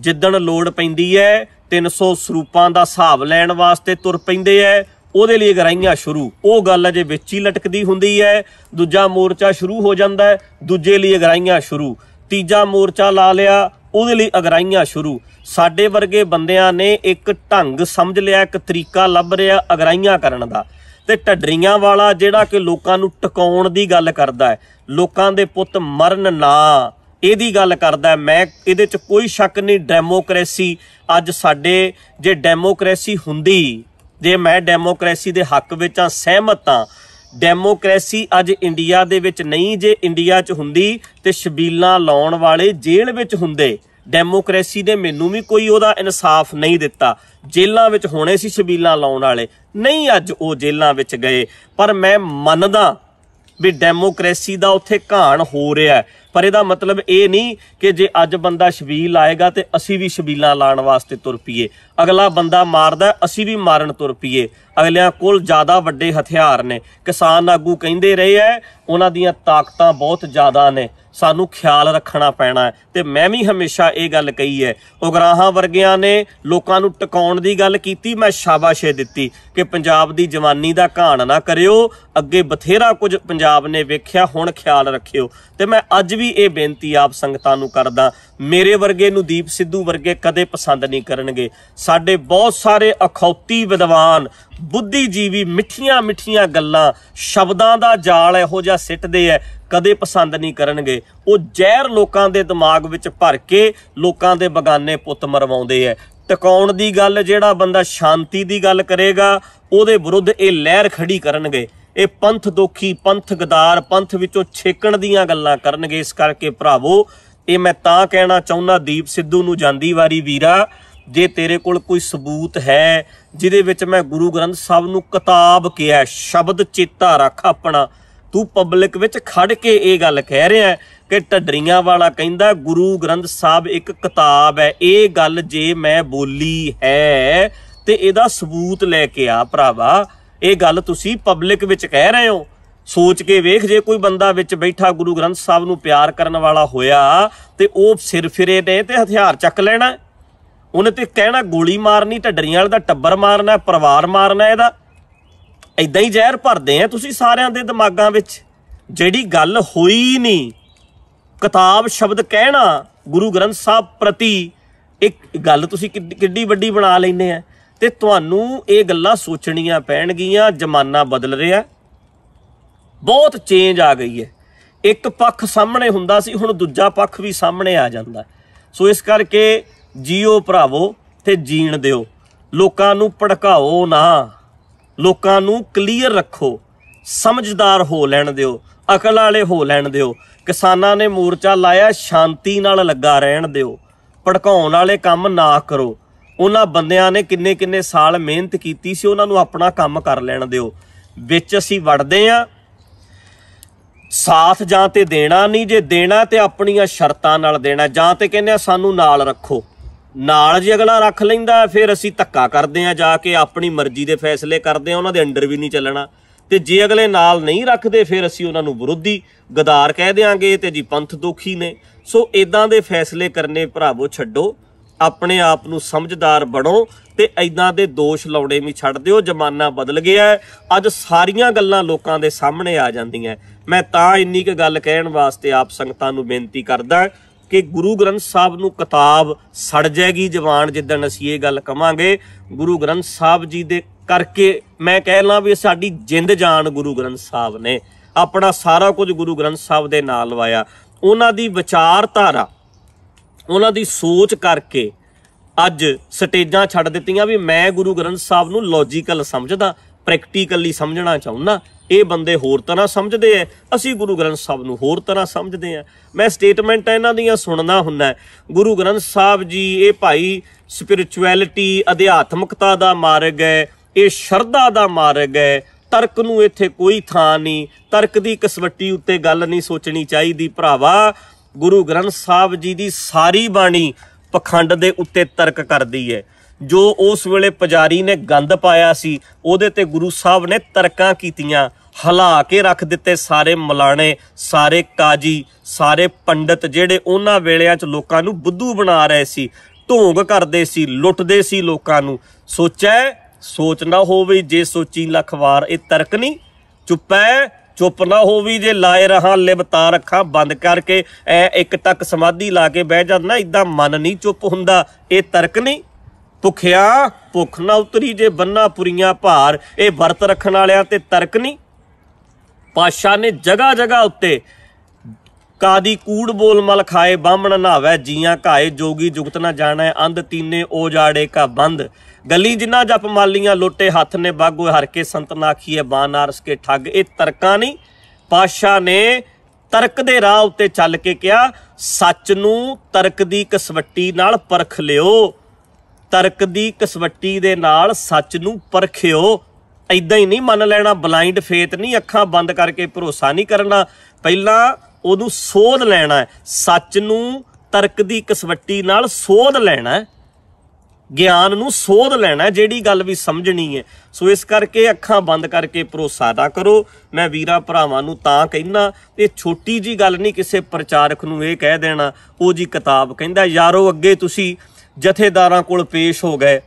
ਜਿੱਦਣ ਲੋੜ ਪੈਂਦੀ ਹੈ 300 ਸਰੂਪਾਂ ਦਾ ਹਿਸਾਬ ਲੈਣ ਵਾਸਤੇ ਤੁਰ ਪੈਂਦੇ ਐ ਉਹਦੇ ਲਈ ਗਰਾਈਆਂ ਸ਼ੁਰੂ ਉਹ ਗੱਲ ਅਜੇ ਵਿੱਚ ਹੀ ਲਟਕਦੀ ਹੁੰਦੀ ਹੈ ਦੂਜਾ ਮੋਰਚਾ ਸ਼ੁਰੂ ਹੋ ਜਾਂਦਾ ਹੈ ਦੂਜੇ ਲਈ ਗਰਾਈਆਂ ਸ਼ੁਰੂ ਤੀਜਾ ਮੋਰਚਾ ਲਾ ਲਿਆ ਉਹਦੇ ਲਈ ਅਗਰਾਈਆਂ ਸ਼ੁਰੂ ਸਾਡੇ ਵਰਗੇ ਬੰਦਿਆਂ ਨੇ ਇੱਕ ਢੰਗ ਸਮਝ ਲਿਆ ਇੱਕ ਤਰੀਕਾ ਲੱਭ ਰਿਹਾ ਅਗਰਾਈਆਂ ਕਰਨ ਦਾ ਤੇ ਢੱਡਰੀਆਂ ਵਾਲਾ ਜਿਹੜਾ ਕਿ ਲੋਕਾਂ ਨੂੰ ਟਿਕਾਉਣ ਦੀ ਗੱਲ ਕਰਦਾ ਹੈ ਲੋਕਾਂ ਦੇ ਪੁੱਤ ਮਰਨ ਨਾ ਇਹਦੀ ਗੱਲ ਕਰਦਾ ਮੈਂ ਇਹਦੇ 'ਚ ਕੋਈ ਸ਼ੱਕ ਨਹੀਂ ਡੈਮੋਕ੍ਰੇਸੀ ਅੱਜ ਸਾਡੇ ਜੇ ਡੈਮੋਕ੍ਰੇਸੀ ਹੁੰਦੀ ਜੇ ਮੈਂ ਡੈਮੋਕ੍ਰੇਸੀ ਦੇ ਹੱਕ ਵਿੱਚ ਆ ਸਹਿਮਤ ਆ ਡੈਮੋਕ੍ਰੇਸੀ ਅੱਜ ਇੰਡੀਆ ਦੇ ਵਿੱਚ ਨਹੀਂ ਜੇ ਇੰਡੀਆ 'ਚ ਹੁੰਦੀ ਤੇ ਸ਼ਬੀਲਾਂ ਲਾਉਣ ਵਾਲੇ ਜੇਲ੍ਹ ਵਿੱਚ ਹੁੰਦੇ ਡੈਮੋਕ੍ਰੇਸੀ ਦੇ ਮੈਨੂੰ ਵੀ ਕੋਈ ਉਹਦਾ ਇਨਸਾਫ ਨਹੀਂ ਦਿੱਤਾ ਜੇਲ੍ਹਾਂ ਵਿੱਚ ਹੋਣੇ ਸੀ ਸ਼ਬੀਲਾਂ ਲਾਉਣ ਵਾਲੇ ਨਹੀਂ ਅੱਜ ਉਹ ਜੇਲ੍ਹਾਂ ਵਿੱਚ ਗਏ ਪਰ ਮੈਂ ਮੰਨਦਾ ਵੀ ਡੈਮੋਕ੍ਰੇਸੀ ਦਾ ਉੱਥੇ ਘਾਣ ਹੋ ਰਿਹਾ ਪਰ ਇਹਦਾ ਮਤਲਬ ਇਹ ਨਹੀਂ ਕਿ ਜੇ ਅੱਜ ਬੰਦਾ ਸ਼ਬੀਲ ਲਾਏਗਾ ਤੇ ਅਸੀਂ ਵੀ ਸ਼ਬੀਲਾਂ ਲਾਣ ਵਾਸਤੇ ਤੁਰ ਪਈਏ ਅਗਲਾ ਬੰਦਾ ਮਾਰਦਾ ਅਸੀਂ ਵੀ ਮਾਰਨ ਤੁਰ ਪਈਏ ਅਗਲਿਆਂ ਕੋਲ ਜ਼ਿਆਦਾ ਵੱਡੇ ਹਥਿਆਰ ਨੇ ਕਿਸਾਨ ਆਗੂ ਕਹਿੰਦੇ ਰਹੇ ਐ ਉਹਨਾਂ ਦੀਆਂ ਤਾਕਤਾਂ ਬਹੁਤ ਜ਼ਿਆਦਾ ਨੇ ਸਾਨੂੰ ਖਿਆਲ ਰੱਖਣਾ ਪੈਣਾ ਹੈ ਤੇ ਮੈਂ ਵੀ ਹਮੇਸ਼ਾ ਇਹ ਗੱਲ ਕਹੀ ਹੈ ਉਗਰਾਹਾਂ ਵਰਗਿਆਂ ਨੇ ਲੋਕਾਂ ਨੂੰ ਟਿਕਾਉਣ ਦੀ ਗੱਲ ਕੀਤੀ ਮੈਂ ਸ਼ਾਬਾਸ਼ੇ ਦਿੱਤੀ ਕਿ ਪੰਜਾਬ ਦੀ ਜਵਾਨੀ ਦਾ ਘਾਣ ਨਾ ਕਰਿਓ ਅੱਗੇ ਬਥੇਰਾ ਕੁਝ ਪੰਜਾਬ ਨੇ ਵੇਖਿਆ ਹੁਣ ਖਿਆਲ ਰੱਖਿਓ ਤੇ ਮੈਂ ਅੱਜ ਵੀ ਇਹ ਬੇਨਤੀ ਆਪ ਸੰਗਤਾਂ ਨੂੰ ਕਰਦਾ ਮੇਰੇ ਵਰਗੇ ਨੂੰ ਦੀਪ ਸਿੱਧੂ ਵਰਗੇ ਕਦੇ ਪਸੰਦ ਨਹੀਂ ਕਰਨਗੇ ਸਾਡੇ ਬਹੁਤ ਸਾਰੇ ਅਖੌਤੀ ਵਿਦਵਾਨ ਬੁੱਧੀਜੀਵੀ ਮਿੱਠੀਆਂ ਮਿੱਠੀਆਂ ਗੱਲਾਂ ਸ਼ਬਦਾਂ ਦਾ ਜਾਲ ਇਹੋ ਜਿਹਾ ਸਿੱਟਦੇ ਐ ਕਦੇ ਪਸੰਦ ਨਹੀਂ ਕਰਨਗੇ ਉਹ ਜ਼ਹਿਰ ਲੋਕਾਂ ਦੇ ਦਿਮਾਗ ਵਿੱਚ ਭਰ ਕੇ ਲੋਕਾਂ ਦੇ ਬਗਾਨੇ ਪੁੱਤ ਮਰਵਾਉਂਦੇ ਐ ਟਿਕਾਉਣ ਦੀ ਗੱਲ ਜਿਹੜਾ ਬੰਦਾ ਸ਼ਾਂਤੀ ਦੀ ਗੱਲ ਕਰੇਗਾ ਉਹਦੇ ਵਿਰੁੱਧ ਇਹ ਲਹਿਰ ਖੜੀ ਕਰਨਗੇ ਇਹ ਪੰਥ ਦੋਖੀ ਪੰਥ ਗਦਾਰ ਪੰਥ ਵਿੱਚੋਂ ਛੇਕਣ ਦੀਆਂ ਗੱਲਾਂ ਕਰਨਗੇ ਇਸ ਕਰਕੇ ਭਰਾਵੋ ਇਹ ਮੈਂ ਤਾਂ ਕਹਿਣਾ ਚਾਹੁੰਦਾ ਦੀਪ ਸਿੱਧੂ ਨੂੰ ਜਾਂਦੀ ਵਾਰੀ ਵੀਰਾ ਜੇ ਤੇਰੇ ਕੋਲ ਕੋਈ ਸਬੂਤ ਹੈ ਜਿਹਦੇ ਵਿੱਚ ਮੈਂ ਗੁਰੂ ਗ੍ਰੰਥ ਸਾਹਿਬ ਨੂੰ ਕਿਤਾਬ ਕਿਹਾ ਸ਼ਬਦ ਚੇਤਾ ਰੱਖ ਆਪਣਾ ਤੂੰ ਪਬਲਿਕ ਵਿੱਚ ਖੜ ਕੇ ਇਹ ਗੱਲ ਕਹਿ ਰਿਹਾ ਕਿ ਢੱਡਰੀਆਂ ਵਾਲਾ ਕਹਿੰਦਾ ਗੁਰੂ ਗ੍ਰੰਥ ਸਾਹਿਬ ਇੱਕ ਕਿਤਾਬ ਹੈ ਇਹ ਗੱਲ ਜੇ ਮੈਂ ਬੋਲੀ ਹੈ ਤੇ ਇਹਦਾ ਸਬੂਤ ਲੈ ਕੇ ਆ ਭਰਾਵਾ ਇਹ ਗੱਲ ਤੁਸੀਂ ਪਬਲਿਕ ਵਿੱਚ ਕਹਿ ਰਹੇ ਹੋ ਸੋਚ ਕੇ ਵੇਖ ਜੇ ਕੋਈ ਬੰਦਾ ਵਿੱਚ ਬੈਠਾ ਗੁਰੂ ਗ੍ਰੰਥ ਸਾਹਿਬ ਨੂੰ ਪਿਆਰ ਕਰਨ ਵਾਲਾ ਹੋਇਆ ਤੇ ਉਹ ਸਿਰ ਫਿਰੇ ਨੇ ਤੇ ਹਥਿਆਰ ਚੱਕ ਲੈਣਾ ਉਹਨੇ ਤੇ ਕਹਿਣਾ ਗੋਲੀ ਮਾਰਨੀ ਢੱਡਰੀਆਂ ਵਾਲੇ ਦਾ ਟੱਬਰ ਮਾਰਨਾ ਪਰਿਵਾਰ ਮਾਰਨਾ ਇਹਦਾ ਐਦਾਂ ਹੀ ਜ਼ਹਿਰ ਭਰਦੇ ਆ ਤੁਸੀਂ ਸਾਰਿਆਂ ਦੇ ਦਿਮਾਗਾਂ ਵਿੱਚ ਜਿਹੜੀ ਗੱਲ ਹੋਈ ਨਹੀਂ ਕਿਤਾਬ ਸ਼ਬਦ ਕਹਿਣਾ ਗੁਰੂ ਗ੍ਰੰਥ ਸਾਹਿਬ ਪ੍ਰਤੀ ਇੱਕ ਗੱਲ ਤੁਸੀਂ ਕਿੱਡੀ ਵੱਡੀ ਬਣਾ ਲੈਨੇ ਆ ਤੇ ਤੁਹਾਨੂੰ ਇਹ ਗੱਲਾਂ ਸੋਚਣੀਆਂ ਪੈਣਗੀਆਂ ਜ਼ਮਾਨਾ ਬਦਲ ਰਿਹਾ ਬਹੁਤ ਚੇਂਜ ਆ ਗਈ ਹੈ ਇੱਕ ਪੱਖ ਸਾਹਮਣੇ ਹੁੰਦਾ ਸੀ ਹੁਣ ਦੂਜਾ ਪੱਖ ਵੀ ਸਾਹਮਣੇ ਆ ਜਾਂਦਾ ਸੋ ਇਸ ਕਰਕੇ ਜੀਓ ਭਰਾਵੋ ਤੇ ਜੀਣ ਦਿਓ ਲੋਕਾਂ ਨੂੰ ਭੜਕਾਓ ਨਾ ਲੋਕਾਂ ਨੂੰ ਕਲੀਅਰ ਰੱਖੋ ਸਮਝਦਾਰ ਹੋ ਲੈਣ ਦਿਓ ਅਕਲ ਵਾਲੇ ਹੋ ਲੈਣ ਦਿਓ ਕਿਸਾਨਾਂ ਨੇ ਮੋਰਚਾ ਲਾਇਆ ਸ਼ਾਂਤੀ ਨਾਲ ਲੱਗਾ ਰਹਿਣ ਦਿਓ ਭੜਕਾਉਣ ਵਾਲੇ ਕੰਮ ਨਾ ਕਰੋ ਉਹਨਾਂ ਬੰਦਿਆਂ ਨੇ ਕਿੰਨੇ ਕਿੰਨੇ ਸਾਲ ਮਿਹਨਤ ਕੀਤੀ ਸੀ ਉਹਨਾਂ ਨੂੰ ਆਪਣਾ ਕੰਮ ਕਰ ਲੈਣ ਦਿਓ ਵਿੱਚ ਅਸੀਂ ਵੜਦੇ ਆ ਸਾਥ ਜਾਂ ਤੇ ਦੇਣਾ ਨਹੀਂ ਜੇ ਦੇਣਾ ਤੇ ਆਪਣੀਆਂ ਸ਼ਰਤਾਂ ਨਾਲ ਦੇਣਾ ਜਾਂ ਤੇ ਕਹਿੰਦੇ ਆ ਸਾਨੂੰ ਨਾਲ ਰੱਖੋ ਨਾਲ ਜੇ ਅਗਲਾ ਰੱਖ ਲੈਂਦਾ ਫਿਰ ਅਸੀਂ ਧੱਕਾ ਕਰਦੇ ਆ ਜਾ ਕੇ ਆਪਣੀ ਮਰਜ਼ੀ ਦੇ ਫੈਸਲੇ ਕਰਦੇ ਆ ਉਹਨਾਂ ਦੇ ਅੰਡਰ ਵੀ ਨਹੀਂ ਚੱਲਣਾ ਤੇ ਜੇ ਅਗਲੇ ਨਾਲ ਨਹੀਂ ਰੱਖਦੇ ਫਿਰ ਅਸੀਂ ਉਹਨਾਂ ਨੂੰ ਵਿਰੋਧੀ ਗਦਾਰ ਕਹਿ ਦੇਾਂਗੇ ਤੇ ਜੀ ਪੰਥ ਦੋਖੀ ਨੇ ਸੋ ਇਦਾਂ ਦੇ ਫੈਸਲੇ ਕਰਨੇ ਭਰਾਵੋ ਛੱਡੋ ਆਪਣੇ ਆਪ ਨੂੰ ਸਮਝਦਾਰ ਬਣੋ ਤੇ ਐਦਾਂ ਦੇ ਦੋਸ਼ ਲਾਉਣੇ ਵੀ ਛੱਡ ਦਿਓ ਜ਼ਮਾਨਾ ਬਦਲ ਗਿਆ ਹੈ ਅੱਜ ਸਾਰੀਆਂ ਗੱਲਾਂ ਲੋਕਾਂ ਦੇ ਸਾਹਮਣੇ ਆ ਜਾਂਦੀਆਂ ਮੈਂ ਤਾਂ ਇੰਨੀ ਕੁ ਗੱਲ ਕਹਿਣ ਵਾਸਤੇ ਆਪ ਸੰਗਤਾਂ ਨੂੰ ਬੇਨਤੀ ਕਰਦਾ ਕਿ ਗੁਰੂ ਗ੍ਰੰਥ ਸਾਹਿਬ ਨੂੰ ਕਿਤਾਬ ਸੜ ਜਾਏਗੀ ਜਵਾਨ ਜਿੱਦਣ ਅਸੀਂ ਇਹ ਗੱਲ ਕਵਾਂਗੇ ਗੁਰੂ ਗ੍ਰੰਥ ਸਾਹਿਬ ਜੀ ਦੇ ਕਰਕੇ ਮੈਂ ਕਹਿ ਲਾਂ ਵੀ ਸਾਡੀ ਜਿੰਦ ਜਾਨ ਗੁਰੂ ਗ੍ਰੰਥ ਸਾਹਿਬ ਨੇ ਆਪਣਾ ਸਾਰਾ ਕੁਝ ਗੁਰੂ ਗ੍ਰੰਥ ਸਾਹਿਬ ਦੇ ਨਾਲ ਲਵਾਇਆ ਉਹਨਾਂ ਦੀ ਵਿਚਾਰਧਾਰਾ ਉਹਨਾਂ ਦੀ ਸੋਚ ਕਰਕੇ ਅੱਜ ਸਟੇਜਾਂ ਛੱਡ ਦਿੱਤੀਆਂ ਵੀ ਮੈਂ ਗੁਰੂ ਗ੍ਰੰਥ ਸਾਹਿਬ ਨੂੰ ਲੌਜੀਕਲ ਸਮਝਦਾ ਪ੍ਰੈਕਟੀਕਲੀ ਸਮਝਣਾ ਚਾਹੁੰਦਾ ਇਹ ਬੰਦੇ ਹੋਰ ਤਰ੍ਹਾਂ ਸਮਝਦੇ ਐ ਅਸੀਂ ਗੁਰੂ ਗ੍ਰੰਥ ਸਾਹਿਬ ਨੂੰ ਹੋਰ ਤਰ੍ਹਾਂ ਸਮਝਦੇ ਆ ਮੈਂ ਸਟੇਟਮੈਂਟ ਇਹਨਾਂ ਦੀਆਂ ਸੁਣਨਾ ਹੁੰਦਾ ਗੁਰੂ ਗ੍ਰੰਥ ਸਾਹਿਬ ਜੀ ਇਹ ਭਾਈ ਸਪਿਰਚੁਅਲਿਟੀ ਅਧਿਆਤਮਕਤਾ ਦਾ ਮਾਰਗ ਹੈ ਇਹ ਸ਼ਰਧਾ ਦਾ ਮਾਰਗ ਹੈ ਤਰਕ ਨੂੰ ਇੱਥੇ ਕੋਈ ਥਾਂ ਨਹੀਂ ਤਰਕ ਦੀ ਕਸਵੱਟੀ ਉੱਤੇ ਗੱਲ ਨਹੀਂ ਸੋਚਣੀ ਚਾਹੀਦੀ ਭਰਾਵਾ ਗੁਰੂ ਗ੍ਰੰਥ ਸਾਹਿਬ ਜੀ ਦੀ ਸਾਰੀ ਬਾਣੀ ਪਖੰਡ ਦੇ ਉੱਤੇ ਤਰਕ ਕਰਦੀ ਹੈ ਜੋ ਉਸ ਵੇਲੇ ਪੁਜਾਰੀ ਨੇ ਗੰਦ ਪਾਇਆ ਸੀ ਉਹਦੇ ਤੇ ਗੁਰੂ ਸਾਹਿਬ ਨੇ ਤਰਕਾਂ ਕੀਤੀਆਂ ਹਲਾ ਕੇ ਰੱਖ ਦਿੱਤੇ ਸਾਰੇ ਮਲਾਣੇ ਸਾਰੇ ਕਾਜੀ ਸਾਰੇ ਪੰਡਤ ਜਿਹੜੇ ਉਹਨਾਂ ਵੇਲਿਆਂ 'ਚ ਲੋਕਾਂ ਨੂੰ ਬੁੱਧੂ ਬਣਾ ਰਹੇ ਸੀ ਢੋਂਗ ਕਰਦੇ ਸੀ ਲੁੱਟਦੇ ਸੀ ਲੋਕਾਂ ਨੂੰ ਸੋਚੈ ਸੋਚ ਨਾ ਹੋਵੇ ਜੇ ਸੋਚੀ ਲਖਵਾਰ ਇਹ ਤਰਕ ਨਹੀਂ ਚੁੱਪੈ ਚੁੱਪ ਨਾ ਹੋਵੀ ਜੇ ਲਾਏ ਰਹਾ ਲਿਬਤਾ ਰੱਖਾਂ ਬੰਦ ਕਰਕੇ ਐ ਇੱਕ ਤੱਕ ਸਮਾਧੀ ਲਾ ਕੇ ਬਹਿ ਜਾ ਨਾ ਇਦਾਂ ਮਨ ਨਹੀਂ ਚੁੱਪ ਹੁੰਦਾ ਇਹ ਤਰਕ ਨਹੀਂ ਭੁਖਿਆ ਭੁੱਖ ਨਾ ਉਤਰੀ ਜੇ ਬੰਨਾ ਪੁਰੀਆਂ ਭਾਰ ਇਹ ਵਰਤ ਰੱਖਣ ਵਾਲਿਆਂ ਤੇ ਤਰਕ ਨਹੀਂ ਪਾਸ਼ਾ ਨੇ ਜਗਾ ਜਗਾ ਉੱਤੇ ਕਾਦੀ ਕੂੜ ਬੋਲ ਮਲ ਖਾਏ ਬਾਹਮਣ ਨਾਵੇ ਜੀਆਂ ਘਾਏ ਜੋਗੀ ਜੁਗਤ ਨਾ ਜਾਣਾ ਅੰਧ ਤੀਨੇ ਓ ਜਾੜੇ ਕਾ ਬੰਦ ਗੱਲੀ ਜਿੰਨਾ ਜਪ ਮਾਲੀਆਂ ਲੋਟੇ ਹੱਥ ਨੇ ਬਾਗੋ ਹਰ ਕੇ ਸੰਤਨਾਖੀਏ ਬਾਨਾਰਸ ਕੇ ਠੱਗ ਇਹ ਤਰਕਾਂ ਨਹੀਂ ਪਾਸ਼ਾ ਨੇ ਤਰਕ ਦੇ ਰਾਹ ਉੱਤੇ ਚੱਲ ਕੇ ਕਿਹਾ ਸੱਚ ਨੂੰ ਤਰਕ ਦੀ ਕਸਵੱਟੀ ਨਾਲ ਪਰਖ ਲਿਓ ਤਰਕ ਦੀ ਕਸਵੱਟੀ ਦੇ ਨਾਲ ਸੱਚ ਨੂੰ ਪਰਖਿਓ ਐਦਾਂ ਹੀ ਨਹੀਂ ਮੰਨ ਲੈਣਾ ਬਲਾਈਂਡ ਫੇਥ ਨਹੀਂ ਅੱਖਾਂ ਬੰਦ ਕਰਕੇ ਭਰੋਸਾ ਨਹੀਂ ਕਰਨਾ ਪਹਿਲਾਂ ਉਹਨੂੰ ਸੋਧ ਲੈਣਾ ਸੱਚ ਨੂੰ ਤਰਕ ਦੀ ਕਸਵੱਟੀ ਨਾਲ ਸੋਧ ਲੈਣਾ ਗਿਆਨ ਨੂੰ ਸੋਧ ਲੈਣਾ ਜਿਹੜੀ ਗੱਲ ਵੀ ਸਮਝਣੀ ਹੈ ਸੋ ਇਸ ਕਰਕੇ ਅੱਖਾਂ ਬੰਦ ਕਰਕੇ ਭਰੋਸਾ ਨਾ ਕਰੋ ਮੈਂ ਵੀਰਾ ਭਰਾਵਾਂ ਨੂੰ ਤਾਂ ਕਹਿਣਾ ਇਹ ਛੋਟੀ ਜੀ ਗੱਲ ਨਹੀਂ ਕਿਸੇ ਪ੍ਰਚਾਰਕ ਨੂੰ ਇਹ ਕਹਿ ਦੇਣਾ ਉਹ ਜੀ ਕਿਤਾਬ ਕਹਿੰਦਾ ਯਾਰੋ ਅੱਗੇ ਤੁਸੀਂ ਜਥੇਦਾਰਾਂ ਕੋਲ ਪੇਸ਼ ਹੋ ਗਏ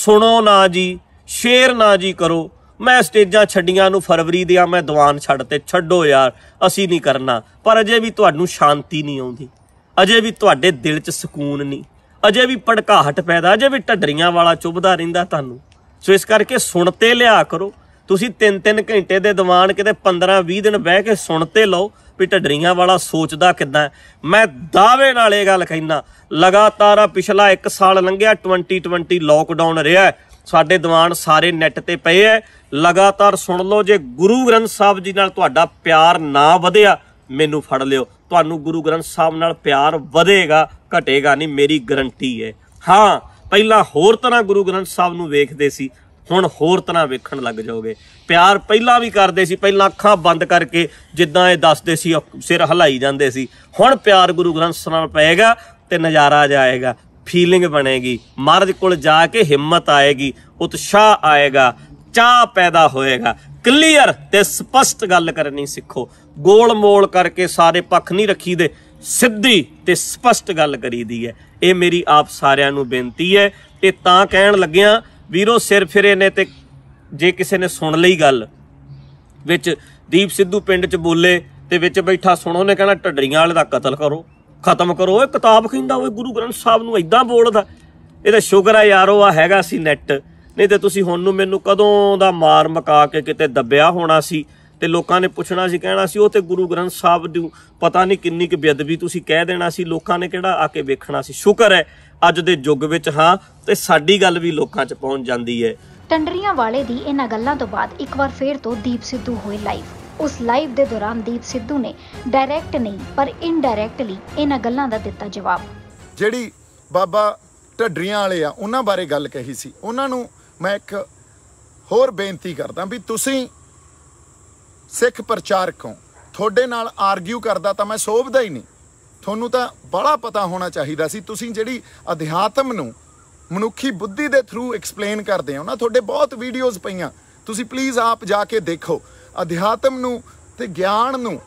ਸੁਣੋ ਨਾ ਜੀ ਸ਼ੇਰ ਨਾ ਜੀ ਕਰੋ ਮੈਂ ਸਟੇਜਾਂ ਛੱਡੀਆਂ ਨੂੰ ਫਰਵਰੀ ਦੀਆਂ ਮੈਂ ਦੀਵਾਨ ਛੱਡ ਤੇ ਛੱਡੋ ਯਾਰ ਅਸੀਂ ਨਹੀਂ ਕਰਨਾ ਪਰ ਅਜੇ ਵੀ ਤੁਹਾਨੂੰ ਸ਼ਾਂਤੀ ਨਹੀਂ ਆਉਂਦੀ ਅਜੇ ਵੀ ਤੁਹਾਡੇ ਦਿਲ 'ਚ ਸਕੂਨ ਨਹੀਂ ਅਜੇ ਵੀ ਪੜਕਾਹਟ ਪੈਦਾ ਅਜੇ ਵੀ ਢੱਡਰੀਆਂ ਵਾਲਾ ਚੁਬਦਾ ਰਹਿੰਦਾ ਤੁਹਾਨੂੰ ਸੋ ਇਸ ਕਰਕੇ ਸੁਣ ਤੇ ਲਿਆ ਕਰੋ ਤੁਸੀਂ 3-3 ਘੰਟੇ ਦੇ ਦੀਵਾਨ ਕਿਤੇ 15-20 ਦਿਨ ਬਹਿ ਕੇ ਸੁਣ ਤੇ ਲਓ ਵੀ ਢੱਡਰੀਆਂ ਵਾਲਾ ਸੋਚਦਾ ਕਿਦਾਂ ਮੈਂ ਦਾਅਵੇ ਨਾਲ ਇਹ ਗੱਲ ਕਹਿੰਦਾ ਲਗਾਤਾਰ ਪਿਛਲਾ 1 ਸਾਲ ਲੰਘਿਆ 2020 ਲੋਕਡਾਊਨ ਰਿਹਾ ਸਾਡੇ ਦੀਵਾਨ ਸਾਰੇ ਨੈੱਟ ਤੇ ਪਏ ਐ ਲਗਾਤਾਰ ਸੁਣ ਲਓ ਜੇ ਗੁਰੂ ਗ੍ਰੰਥ ਸਾਹਿਬ ਜੀ ਨਾਲ ਤੁਹਾਡਾ ਪਿਆਰ ਨਾ ਵਧਿਆ ਮੈਨੂੰ ਫੜ ਲਿਓ ਤੁਹਾਨੂੰ ਗੁਰੂ ਗ੍ਰੰਥ ਸਾਹਿਬ ਨਾਲ ਪਿਆਰ ਵਧੇਗਾ ਘਟੇਗਾ ਨਹੀਂ ਮੇਰੀ ਗਰੰਟੀ ਹੈ ਹਾਂ ਪਹਿਲਾਂ ਹੋਰ ਤਰ੍ਹਾਂ ਗੁਰੂ ਗ੍ਰੰਥ ਸਾਹਿਬ ਨੂੰ ਵੇਖਦੇ ਸੀ ਹੁਣ ਹੋਰ ਤਰ੍ਹਾਂ ਵੇਖਣ ਲੱਗ ਜਾਓਗੇ ਪਿਆਰ ਪਹਿਲਾਂ ਵੀ ਕਰਦੇ ਸੀ ਪਹਿਲਾਂ ਅੱਖਾਂ ਬੰਦ ਕਰਕੇ ਜਿੱਦਾਂ ਇਹ ਦੱਸਦੇ ਸੀ ਸਿਰ ਹਲਾਈ ਜਾਂਦੇ ਸੀ ਹੁਣ ਪਿਆਰ ਗੁਰੂ ਗ੍ਰੰਥ ਨਾਲ ਪਏਗਾ ਤੇ ਨਜ਼ਾਰਾ ਜਾਏਗਾ ਫੀਲਿੰਗ ਬਣੇਗੀ ਮਹਾਰਜ ਕੋਲ ਜਾ ਕੇ ਹਿੰਮਤ ਆਏਗੀ ਉਤਸ਼ਾਹ ਆਏਗਾ ਚਾਹ ਪੈਦਾ ਹੋਏਗਾ ਕਲੀਅਰ ਤੇ ਸਪਸ਼ਟ ਗੱਲ ਕਰਨੀ ਸਿੱਖੋ ਗੋਲ ਮੋਲ ਕਰਕੇ ਸਾਰੇ ਪੱਖ ਨਹੀਂ ਰੱਖੀਦੇ ਸਿੱਧੀ ਤੇ ਸਪਸ਼ਟ ਗੱਲ ਕਰੀਦੀ ਹੈ ਇਹ ਮੇਰੀ ਆਪ ਸਾਰਿਆਂ ਨੂੰ ਬੇਨਤੀ ਹੈ ਤੇ ਤਾਂ ਕਹਿਣ ਲੱਗਿਆਂ ਵੀਰੋ ਸਿਰ ਫਿਰੇ ਨੇ ਤੇ ਜੇ ਕਿਸੇ ਨੇ ਸੁਣ ਲਈ ਗੱਲ ਵਿੱਚ ਦੀਪ ਸਿੱਧੂ ਪਿੰਡ 'ਚ ਬੋਲੇ ਤੇ ਵਿੱਚ ਬੈਠਾ ਸੁਣੋ ਨੇ ਕਹਿੰਦਾ ਟੱਡਰੀਆਂ ਵਾਲੇ ਦਾ ਕਤਲ ਕਰੋ ਖਤਮ ਕਰੋ ਇਹ ਕਿਤਾਬ ਖਿੰਦਾ ਓਏ ਗੁਰੂ ਗ੍ਰੰਥ ਸਾਹਿਬ ਨੂੰ ਐਦਾਂ ਬੋਲਦਾ ਇਹਦਾ ਸ਼ੁਕਰ ਆ ਯਾਰੋ ਆ ਹੈਗਾ ਸੀ ਨੈਟ ਨਹੀਂ ਤੇ ਤੁਸੀਂ ਹੁਣ ਨੂੰ ਮੈਨੂੰ ਕਦੋਂ ਦਾ ਮਾਰ ਮਕਾ ਕੇ ਕਿਤੇ ਦੱਬਿਆ ਹੋਣਾ ਸੀ ਤੇ ਲੋਕਾਂ ਨੇ ਪੁੱਛਣਾ ਸੀ ਕਹਿਣਾ ਸੀ ਉਹ ਤੇ ਗੁਰੂ ਗ੍ਰੰਥ ਸਾਹਿਬ ਦੀ ਪਤਾ ਨਹੀਂ ਕਿੰਨੀ ਕਿ ਬੇਅਦਬੀ ਤੁਸੀਂ ਕਹਿ ਦੇਣਾ ਸੀ ਲੋਕਾਂ ਨੇ ਕਿਹੜਾ ਆ ਕੇ ਵੇਖਣਾ ਸੀ ਸ਼ੁਕਰ ਹੈ ਅੱਜ ਦੇ ਯੁੱਗ ਵਿੱਚ ਹਾਂ ਤੇ ਸਾਡੀ ਗੱਲ ਵੀ ਲੋਕਾਂ 'ਚ ਪਹੁੰਚ ਜਾਂਦੀ ਹੈ ਟੰਡਰੀਆਂ ਵਾਲੇ ਦੀ ਇਹਨਾਂ ਗੱਲਾਂ ਤੋਂ ਬਾਅਦ ਇੱਕ ਵਾਰ ਫੇਰ ਤੋਂ ਦੀਪ ਸਿੱਧੂ ਹੋਏ ਲਾਈਵ ਉਸ ਲਾਈਵ ਦੇ ਦੌਰਾਨ ਦੀਪ ਸਿੱਧੂ ਨੇ ਡਾਇਰੈਕਟ ਨਹੀਂ ਪਰ ਇਨਡਾਇਰੈਕਟਲੀ ਇਹਨਾਂ ਗੱਲਾਂ ਦਾ ਦਿੱਤਾ ਜਵਾਬ ਜਿਹੜੀ ਬਾਬਾ ਢੱਡਰੀਆਂ ਵਾਲੇ ਆ ਉਹਨਾਂ ਬਾਰੇ ਗੱਲ ਕਹੀ ਸੀ ਉਹਨਾਂ ਨੂੰ ਮੈਂ ਇੱਕ ਹੋਰ ਬੇਨਤੀ ਕਰਦਾ ਵੀ ਤੁਸੀਂ ਸਿੱਖ ਪ੍ਰਚਾਰਕੋਂ ਤੁਹਾਡੇ ਨਾਲ ਆਰਗਿਊ ਕਰਦਾ ਤਾਂ ਮੈਂ ਸੋਭਦਾ ਹੀ ਨਹੀਂ ਤੁਹਾਨੂੰ ਤਾਂ ਬੜਾ ਪਤਾ ਹੋਣਾ ਚਾਹੀਦਾ ਸੀ ਤੁਸੀਂ ਜਿਹੜੀ ਅਧਿਆਤਮ ਨੂੰ ਮਨੁੱਖੀ ਬੁੱਧੀ ਦੇ ਥਰੂ ਐਕਸਪਲੇਨ ਕਰਦੇ ਹੋ ਨਾ ਤੁਹਾਡੇ ਬਹੁਤ ਵੀਡੀਓਜ਼ ਪਈਆਂ ਤੁਸੀਂ ਪਲੀਜ਼ ਆਪ ਜਾ ਕੇ ਦੇਖੋ ਅਧਿਆਤਮ ਨੂੰ ਤੇ ਗਿਆਨ ਨੂੰ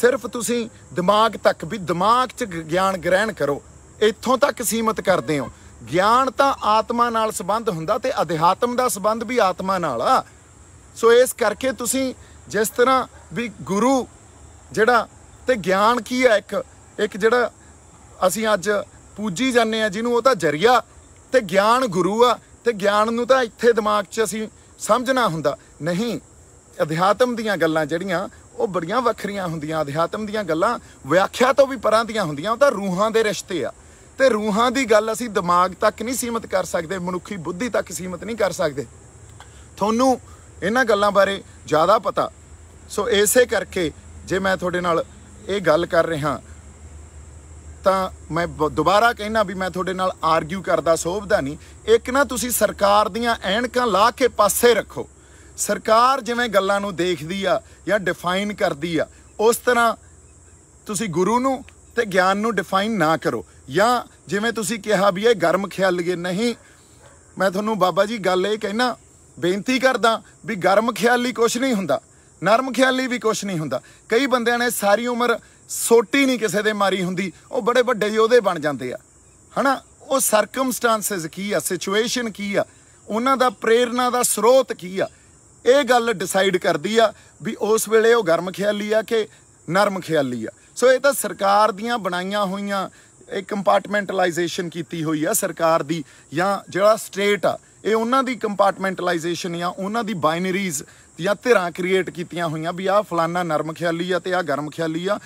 ਸਿਰਫ ਤੁਸੀਂ ਦਿਮਾਗ ਤੱਕ ਵੀ ਦਿਮਾਗ 'ਚ ਗਿਆਨ ਗ੍ਰਹਿਣ ਕਰੋ ਇੱਥੋਂ ਤੱਕ ਸੀਮਤ ਕਰਦੇ ਹੋ ਗਿਆਨ ਤਾਂ ਆਤਮਾ ਨਾਲ ਸੰਬੰਧ ਹੁੰਦਾ ਤੇ ਅਧਿਆਤਮ ਦਾ ਸੰਬੰਧ ਵੀ ਆਤਮਾ ਨਾਲ ਆ ਸੋ ਇਸ ਕਰਕੇ ਤੁਸੀਂ ਜਿਸ ਤਰ੍ਹਾਂ ਵੀ ਗੁਰੂ ਜਿਹੜਾ ਤੇ ਗਿਆਨ ਕੀ ਹੈ ਇੱਕ ਇੱਕ ਜਿਹੜਾ ਅਸੀਂ ਅੱਜ ਪੂਜੀ ਜਾਂਦੇ ਆ ਜਿਹਨੂੰ ਉਹ ਤਾਂ ਜਰੀਆ ਤੇ ਗਿਆਨ ਗੁਰੂ ਆ ਤੇ ਗਿਆਨ ਨੂੰ ਤਾਂ ਇੱਥੇ ਦਿਮਾਗ 'ਚ ਅਸੀਂ ਸਮਝਣਾ ਹੁੰਦਾ ਨਹੀਂ ਅਧਿਆਤਮ ਦੀਆਂ ਗੱਲਾਂ ਜਿਹੜੀਆਂ ਉਹ ਬੜੀਆਂ ਵੱਖਰੀਆਂ ਹੁੰਦੀਆਂ ਅਧਿਆਤਮ ਦੀਆਂ ਗੱਲਾਂ ਵਿਆਖਿਆ ਤੋਂ ਵੀ ਪਰਾਂ ਦੀਆਂ ਹੁੰਦੀਆਂ ਉਹ ਤਾਂ ਰੂਹਾਂ ਦੇ ਰਿਸ਼ਤੇ ਆ ਤੇ ਰੂਹਾਂ ਦੀ ਗੱਲ ਅਸੀਂ ਦਿਮਾਗ ਤੱਕ ਨਹੀਂ ਸੀਮਤ ਕਰ ਸਕਦੇ ਮਨੁੱਖੀ ਬੁੱਧੀ ਤੱਕ ਸੀਮਤ ਨਹੀਂ ਕਰ ਸਕਦੇ ਤੁਹਾਨੂੰ ਇਹਨਾਂ ਗੱਲਾਂ ਬਾਰੇ ਜ਼ਿਆਦਾ ਪਤਾ ਸੋ ਇਸੇ ਕਰਕੇ ਜੇ ਮੈਂ ਤੁਹਾਡੇ ਨਾਲ ਇਹ ਗੱਲ ਕਰ ਰਿਹਾ ਤਾਂ ਮੈਂ ਦੁਬਾਰਾ ਕਹਿਣਾ ਵੀ ਮੈਂ ਤੁਹਾਡੇ ਨਾਲ ਆਰਗਿਊ ਕਰਦਾ ਸੋਭਦਾ ਨਹੀਂ ਇੱਕ ਨਾ ਤੁਸੀਂ ਸਰਕਾਰ ਦੀਆਂ ਐਣਕਾਂ ਲਾ ਕੇ ਪਾਸੇ ਰੱਖੋ ਸਰਕਾਰ ਜਿਵੇਂ ਗੱਲਾਂ ਨੂੰ ਦੇਖਦੀ ਆ ਜਾਂ ਡਿਫਾਈਨ ਕਰਦੀ ਆ ਉਸ ਤਰ੍ਹਾਂ ਤੁਸੀਂ ਗੁਰੂ ਨੂੰ ਤੇ ਗਿਆਨ ਨੂੰ ਡਿਫਾਈਨ ਨਾ ਕਰੋ ਜਾਂ ਜਿਵੇਂ ਤੁਸੀਂ ਕਿਹਾ ਵੀ ਇਹ ਗਰਮ ਖਿਆਲੀਏ ਨਹੀਂ ਮੈਂ ਤੁਹਾਨੂੰ ਬਾਬਾ ਜੀ ਗੱਲ ਇਹ ਕਹਿਣਾ ਬੇਨਤੀ ਕਰਦਾ ਵੀ ਗਰਮ ਖਿਆਲੀ ਕੁਝ ਨਹੀਂ ਹੁੰਦਾ ਨਰਮ ਖਿਆਲੀ ਵੀ ਕੁਝ ਨਹੀਂ ਹੁੰਦਾ ਕਈ ਬੰਦਿਆਂ ਨੇ ساری ਉਮਰ ਸੋਟੀ ਨਹੀਂ ਕਿਸੇ ਦੇ ਮਾਰੀ ਹੁੰਦੀ ਉਹ ਬੜੇ ਵੱਡੇ ਯੋਧੇ ਬਣ ਜਾਂਦੇ ਆ ਹਨਾ ਉਹ ਸਰਕਮਸਟੈਂਸਸ ਕੀ ਆ ਸਿਚੁਏਸ਼ਨ ਕੀ ਆ ਉਹਨਾਂ ਦਾ ਪ੍ਰੇਰਣਾ ਦਾ ਸਰੋਤ ਕੀ ਆ ਇਹ ਗੱਲ ਡਿਸਾਈਡ ਕਰਦੀ ਆ ਵੀ ਉਸ ਵੇਲੇ ਉਹ ਗਰਮ ਖਿਆਲੀ ਆ ਕਿ ਨਰਮ ਖਿਆਲੀ ਆ ਸੋ ਇਹ ਤਾਂ ਸਰਕਾਰ ਦੀਆਂ ਬਣਾਈਆਂ ਹੋਈਆਂ ਇਹ ਕੰਪਾਰਟਮੈਂਟਲਾਈਜੇਸ਼ਨ ਕੀਤੀ ਹੋਈ ਆ ਸਰਕਾਰ ਦੀ ਜਾਂ ਜਿਹੜਾ ਸਟੇਟ ਆ ਇਹ ਉਹਨਾਂ ਦੀ ਕੰਪਾਰਟਮੈਂਟਲਾਈਜੇਸ਼ਨ ਜਾਂ ਉਹਨਾਂ ਦੀ ਬਾਈਨਰੀਜ਼ ਜਾਂ ਧਿਰਾਂ ਕ੍ਰੀਏਟ ਕੀਤੀਆਂ ਹੋਈਆਂ ਵੀ ਆਹ ਫਲਾਨਾ ਨਰਮ ਖਿਆਲੀ ਆ ਤੇ ਆਹ ਗਰਮ ਖਿਆਲੀ ਆ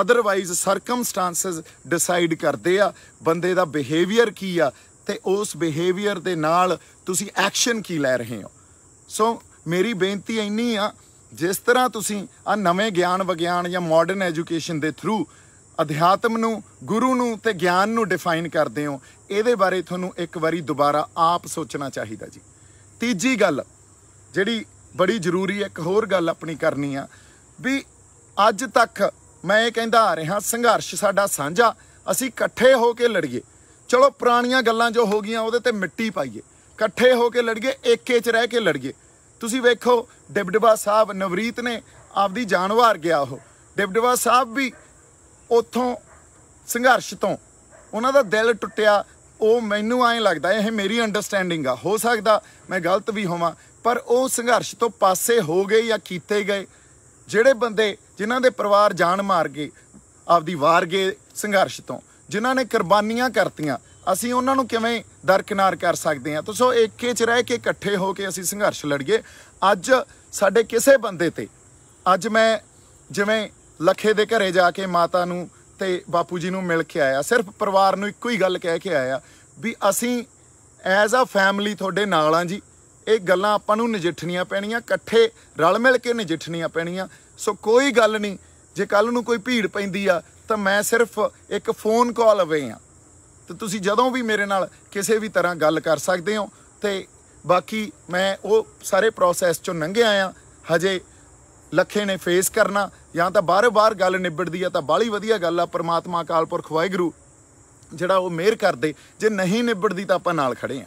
ਅਦਰਵਾਈਜ਼ ਸਰਕਮਸਟੈਂਸਸ ਡਿਸਾਈਡ ਕਰਦੇ ਆ ਬੰਦੇ ਦਾ ਬਿਹੇਵੀਅਰ ਕੀ ਆ ਤੇ ਉਸ ਬਿਹੇਵੀਅਰ ਦੇ ਨਾਲ ਤੁਸੀਂ ਐਕਸ਼ਨ ਕੀ ਲੈ ਰਹੇ ਹੋ ਸੋ ਮੇਰੀ ਬੇਨਤੀ ਇੰਨੀ ਆ ਜਿਸ ਤਰ੍ਹਾਂ ਤੁਸੀਂ ਆ ਨਵੇਂ ਗਿਆਨ ਵਿਗਿਆਨ ਜਾਂ ਮਾਡਰਨ ਐਜੂਕੇਸ਼ਨ ਦੇ ਥਰੂ ਅਧਿਆਤਮ ਨੂੰ ਗੁਰੂ ਨੂੰ ਤੇ ਗਿਆਨ ਨੂੰ ਡਿਫਾਈਨ ਕਰਦੇ ਹੋ ਇਹਦੇ ਬਾਰੇ ਤੁਹਾਨੂੰ ਇੱਕ ਵਾਰੀ ਦੁਬਾਰਾ ਆਪ ਸੋਚਣਾ ਚਾਹੀਦਾ ਜੀ ਤੀਜੀ ਗੱਲ ਜਿਹੜੀ ਬੜੀ ਜ਼ਰੂਰੀ ਹੈ ਇੱਕ ਹੋਰ ਗੱਲ ਆਪਣੀ ਕਰਨੀ ਆ ਵੀ ਅੱਜ ਤੱਕ ਮੈਂ ਇਹ ਕਹਿੰਦਾ ਆ ਰਿਹਾ ਸੰਘਰਸ਼ ਸਾਡਾ ਸਾਂਝਾ ਅਸੀਂ ਇਕੱਠੇ ਹੋ ਕੇ ਲੜੀਏ ਚਲੋ ਪੁਰਾਣੀਆਂ ਗੱਲਾਂ ਜੋ ਹੋ ਗਈਆਂ ਉਹਦੇ ਤੇ ਮਿੱਟੀ ਪਾਈਏ ਇਕੱਠੇ ਹੋ ਕੇ ਲੜੀਏ ਏਕੇ 'ਚ ਰਹਿ ਕੇ ਲੜੀਏ ਤੁਸੀਂ ਵੇਖੋ ਡਿਬਡਵਾ ਸਾਹਿਬ ਨਵਰੀਤ ਨੇ ਆਪਦੀ ਜਾਨਵਾਰ ਗਿਆ ਉਹ ਡਿਬਡਵਾ ਸਾਹਿਬ ਵੀ ਉਥੋਂ ਸੰਘਰਸ਼ ਤੋਂ ਉਹਨਾਂ ਦਾ ਦਿਲ ਟੁੱਟਿਆ ਉਹ ਮੈਨੂੰ ਐਂ ਲੱਗਦਾ ਇਹ ਮੇਰੀ ਅੰਡਰਸਟੈਂਡਿੰਗ ਆ ਹੋ ਸਕਦਾ ਮੈਂ ਗਲਤ ਵੀ ਹੋਵਾਂ ਪਰ ਉਹ ਸੰਘਰਸ਼ ਤੋਂ ਪਾਸੇ ਹੋ ਗਏ ਜਾਂ ਕੀਤੇ ਗਏ ਜਿਹੜੇ ਬੰਦੇ ਜਿਨ੍ਹਾਂ ਦੇ ਪਰਿਵਾਰ ਜਾਨ ਮਾਰ ਗਏ ਆਪਦੀ ਵਾਰ ਗਏ ਸੰਘਰਸ਼ ਤੋਂ ਜਿਨ੍ਹਾਂ ਨੇ ਕੁਰਬਾਨੀਆਂ ਕਰਤੀਆਂ ਅਸੀਂ ਉਹਨਾਂ ਨੂੰ ਕਿਵੇਂ ਦਰਕਿਨਾਰ ਕਰ ਸਕਦੇ ਹਾਂ ਤਾਂ ਸੋ 'ਚ ਰਹਿ ਕੇ ਇਕੱਠੇ ਹੋ ਕੇ ਅਸੀਂ ਸੰਘਰਸ਼ ਲੜੀਏ ਅੱਜ ਸਾਡੇ ਕਿਸੇ ਬੰਦੇ ਤੇ ਅੱਜ ਮੈਂ ਜਿਵੇਂ ਲਖੇ ਦੇ ਘਰੇ ਜਾ ਕੇ ਮਾਤਾ ਨੂੰ ਤੇ ਬਾਪੂ ਜੀ ਨੂੰ ਮਿਲ ਕੇ ਆਇਆ ਸਿਰਫ ਪਰਿਵਾਰ ਨੂੰ ਇੱਕੋ ਹੀ ਗੱਲ ਕਹਿ ਕੇ ਆਇਆ ਵੀ ਅਸੀਂ ਐਜ਼ ਅ ਫੈਮਿਲੀ ਤੁਹਾਡੇ ਨਾਲ ਆ ਜੀ ਇਹ ਗੱਲਾਂ ਆਪਾਂ ਨੂੰ ਨਜਿੱਠਣੀਆਂ ਪੈਣੀਆਂ ਇਕੱਠੇ ਰਲ ਮਿਲ ਕੇ ਨਜਿੱਠਣੀਆਂ ਪੈਣੀਆਂ ਸੋ ਕੋਈ ਗੱਲ ਨਹੀਂ ਜੇ ਕੱਲ ਨੂੰ ਕੋਈ ਭੀੜ ਪੈਂਦੀ ਆ ਤਾਂ ਮੈਂ ਸਿਰਫ ਇੱਕ ਫੋਨ ਕਾਲ ਅਵੇ ਆ ਤੇ ਤੁਸੀਂ ਜਦੋਂ ਵੀ ਮੇਰੇ ਨਾਲ ਕਿਸੇ ਵੀ ਤਰ੍ਹਾਂ ਗੱਲ ਕਰ ਸਕਦੇ ਹੋ ਤੇ ਬਾਕੀ ਮੈਂ ਉਹ ਸਾਰੇ ਪ੍ਰੋਸੈਸ ਚੋਂ ਲੰਘਿਆ ਆ ਹਜੇ ਲੱਖੇ ਨੇ ਫੇਸ ਕਰਨਾ ਜਾਂ ਤਾਂ ਬਾਰ-ਬਾਰ ਗੱਲ ਨਿਬੜਦੀ ਆ ਤਾਂ ਬਾਲੀ ਵਧੀਆ ਗੱਲ ਆ ਪ੍ਰਮਾਤਮਾ ਅਕਾਲ ਪੁਰਖ ਵਾਹਿਗੁਰੂ ਜਿਹੜਾ ਉਹ ਮਿਹਰ ਕਰਦੇ ਜੇ ਨਹੀਂ ਨਿਬੜਦੀ ਤਾਂ ਆਪਾਂ ਨਾਲ ਖੜੇ ਆ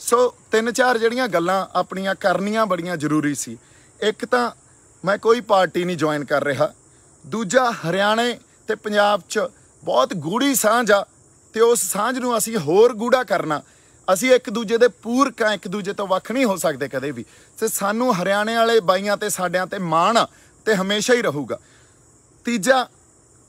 ਸੋ ਤਿੰਨ ਚਾਰ ਜਿਹੜੀਆਂ ਗੱਲਾਂ ਆਪਣੀਆਂ ਕਰਨੀਆਂ ਬੜੀਆਂ ਜ਼ਰੂਰੀ ਸੀ ਇੱਕ ਤਾਂ ਮੈਂ ਕੋਈ ਪਾਰਟੀ ਨਹੀਂ ਜੁਆਇਨ ਕਰ ਰਿਹਾ ਦੂਜਾ ਹਰਿਆਣੇ ਤੇ ਪੰਜਾਬ 'ਚ ਬਹੁਤ ਗੂੜੀ ਸਾਂਝ ਆ ਤੇ ਉਸ ਸਾਂਝ ਨੂੰ ਅਸੀਂ ਹੋਰ ਗੂੜਾ ਕਰਨਾ ਅਸੀਂ ਇੱਕ ਦੂਜੇ ਦੇ ਪੂਰਕ ਆ ਇੱਕ ਦੂਜੇ ਤੋਂ ਵੱਖ ਨਹੀਂ ਹੋ ਸਕਦੇ ਕਦੇ ਵੀ ਤੇ ਸਾਨੂੰ ਹਰਿਆਣੇ ਵਾਲੇ ਬਾਈਆਂ ਤੇ ਸਾਡਿਆਂ ਤੇ ਮਾਣ ਤੇ ਹਮੇਸ਼ਾ ਹੀ ਰਹੂਗਾ ਤੀਜਾ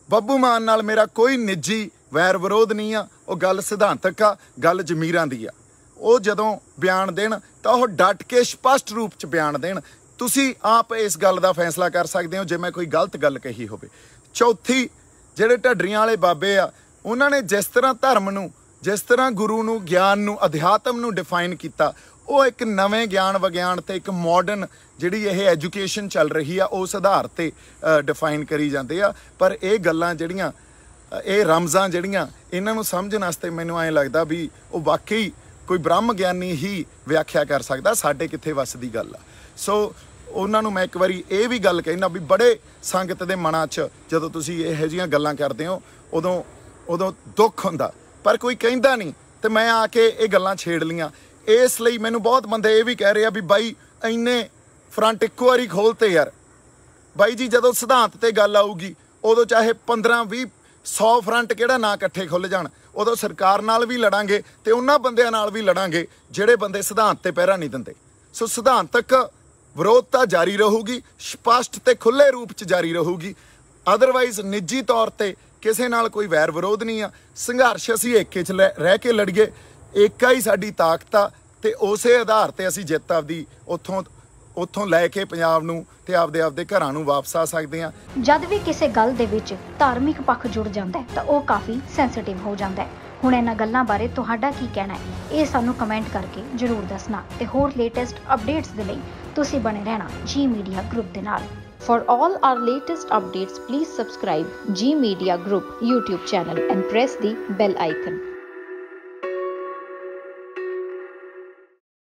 ਬੱਬੂ ਮਾਨ ਨਾਲ ਮੇਰਾ ਕੋਈ ਨਿੱਜੀ ਵੈਰ ਵਿਰੋਧ ਨਹੀਂ ਆ ਉਹ ਗੱਲ ਸਿਧਾਂਤਕ ਆ ਗੱਲ ਜ਼ਮੀਰਾਂ ਦੀ ਆ ਉਹ ਜਦੋਂ ਬਿਆਨ ਦੇਣ ਤਾਂ ਉਹ ਡਟ ਕੇ ਸਪਸ਼ਟ ਰੂਪ ਚ ਬਿਆਨ ਦੇਣ ਤੁਸੀਂ ਆਪ ਇਸ ਗੱਲ ਦਾ ਫੈਸਲਾ ਕਰ ਸਕਦੇ ਹੋ ਜੇ ਮੈਂ ਕੋਈ ਗਲਤ ਗੱਲ ਕਹੀ ਹੋਵੇ ਚੌਥੀ ਜਿਹੜੇ ਢੱਡਰੀਆਂ ਵਾਲੇ ਬਾਬੇ ਆ ਉਹਨਾਂ ਨੇ ਜਿਸ ਤਰ੍ਹਾਂ ਧਰਮ ਨੂੰ ਜਿਸ ਤਰ੍ਹਾਂ ਗੁਰੂ ਨੂੰ ਗਿਆਨ ਨੂੰ ਅਧਿਆਤਮ ਨੂੰ ਡਿਫਾਈਨ ਕੀਤਾ ਉਹ ਇੱਕ ਨਵੇਂ ਗਿਆਨ ਵਿਗਿਆਨ ਤੇ ਇੱਕ ਮਾਡਰਨ ਜਿਹੜੀ ਇਹ ਐਜੂਕੇਸ਼ਨ ਚੱਲ ਰਹੀ ਆ ਉਸ ਆਧਾਰ ਤੇ ਡਿਫਾਈਨ ਕਰੀ ਜਾਂਦੇ ਆ ਪਰ ਇਹ ਗੱਲਾਂ ਜਿਹੜੀਆਂ ਇਹ ਰਮਜ਼ਾਂ ਜਿਹੜੀਆਂ ਇਹਨਾਂ ਨੂੰ ਸਮਝਣ ਵਾਸਤੇ ਮੈਨੂੰ ਐਂ ਲੱਗਦਾ ਵੀ ਉਹ ਵਾਕਈ ਕੋਈ ਬ੍ਰਹਮ ਗਿਆਨੀ ਹੀ ਵਿਆਖਿਆ ਕਰ ਸਕਦਾ ਸਾਡੇ ਕਿੱਥੇ ਵੱਸਦੀ ਗੱਲ ਆ ਸੋ ਉਹਨਾਂ ਨੂੰ ਮੈਂ ਇੱਕ ਵਾਰੀ ਇਹ ਵੀ ਗੱਲ ਕਹਿਣਾ ਵੀ ਬੜੇ ਸੰਗਤ ਦੇ ਮਨਾਂ 'ਚ ਜਦੋਂ ਤੁਸੀਂ ਇਹੋ ਜੀਆਂ ਗੱਲਾਂ ਕਰਦੇ ਹੋ ਉਦੋਂ ਉਦੋਂ ਦੁੱਖ ਹੁੰਦਾ ਪਰ ਕੋਈ ਕਹਿੰਦਾ ਨਹੀਂ ਤੇ ਮੈਂ ਆ ਕੇ ਇਹ ਗੱਲਾਂ ਛੇੜ ਲੀਆਂ ਇਸ ਲਈ ਮੈਨੂੰ ਬਹੁਤ ਬੰਦੇ ਇਹ ਵੀ ਕਹਿ ਰਹੇ ਆ ਵੀ ਬਾਈ ਇੰਨੇ ਫਰੰਟ ਇੱਕ ਵਾਰੀ ਖੋਲਤੇ ਯਾਰ ਬਾਈ ਜੀ ਜਦੋਂ ਸਿਧਾਂਤ ਤੇ ਗੱਲ ਆਊਗੀ ਉਦੋਂ ਚਾਹੇ 15 20 100 ਫਰੰਟ ਕਿਹੜਾ ਨਾ ਇਕੱਠੇ ਖੁੱਲ ਜਾਣ ਉਦੋਂ ਸਰਕਾਰ ਨਾਲ ਵੀ ਲੜਾਂਗੇ ਤੇ ਉਹਨਾਂ ਬੰਦਿਆਂ ਨਾਲ ਵੀ ਲੜਾਂਗੇ ਜਿਹੜੇ ਬੰਦੇ ਸਿਧਾਂਤ ਤੇ ਪਹਿਰਾ ਨਹੀਂ ਦਿੰਦੇ ਸੋ ਸਿਧਾਂਤਕ ਵਿਰੋਧਤਾ ਜਾਰੀ ਰਹੂਗੀ ਸਪਸ਼ਟ ਤੇ ਖੁੱਲੇ ਰੂਪ 'ਚ ਜਾਰੀ ਰਹੂਗੀ ਅਦਰਵਾਈਜ਼ ਨਿੱਜੀ ਤੌਰ ਤੇ ਕਿਸੇ ਨਾਲ ਕੋਈ ਵੈਰ ਵਿਰੋਧ ਨਹੀਂ ਆ ਸੰਘਰਸ਼ ਅਸੀਂ ਏਕੇ 'ਚ ਰਹਿ ਕੇ ਲੜੀਏ ਏਕਾ ਹੀ ਸਾਡੀ ਤਾਕਤ ਆ ਤੇ ਉਸੇ ਆਧਾਰ ਤੇ ਅਸੀਂ ਜਿੱਤ ਆਪਦੀ ਉੱਥੋਂ ਉੱਥੋਂ ਲੈ ਕੇ ਪੰਜਾਬ ਨੂੰ ਤੇ ਆਪਦੇ ਆਪਦੇ ਘਰਾਂ ਨੂੰ ਵਾਪਸ ਆ ਸਕਦੇ ਆ ਜਦ ਵੀ ਕਿਸੇ ਗੱਲ ਦੇ ਵਿੱਚ ਧਾਰਮਿਕ ਪੱਖ ਜੁੜ ਜਾਂਦਾ ਹੈ ਤਾਂ ਉਹ ਕਾਫੀ ਸੈਂਸਿਟਿਵ ਹੋ ਜਾਂਦਾ ਹੈ ਹੁਣ ਇਹਨਾਂ ਗੱਲਾਂ ਬਾਰੇ ਤੁਹਾਡਾ ਕੀ ਕਹਿਣਾ ਹੈ ਇਹ ਸਾਨੂੰ ਕਮੈਂਟ ਕਰਕੇ ਜਰੂਰ ਦੱਸਣਾ ਤੇ ਹੋਰ ਲੇਟੈਸਟ ਅਪਡੇਟਸ ਦੇ ਲਈ ਤੁਸੀਂ ਬਣੇ ਰਹਿਣਾ ਜੀ ਮੀਡੀਆ ਗਰੁੱਪ ਦੇ ਨਾਲ For all our latest updates, please subscribe G Media Group YouTube channel and press the bell icon.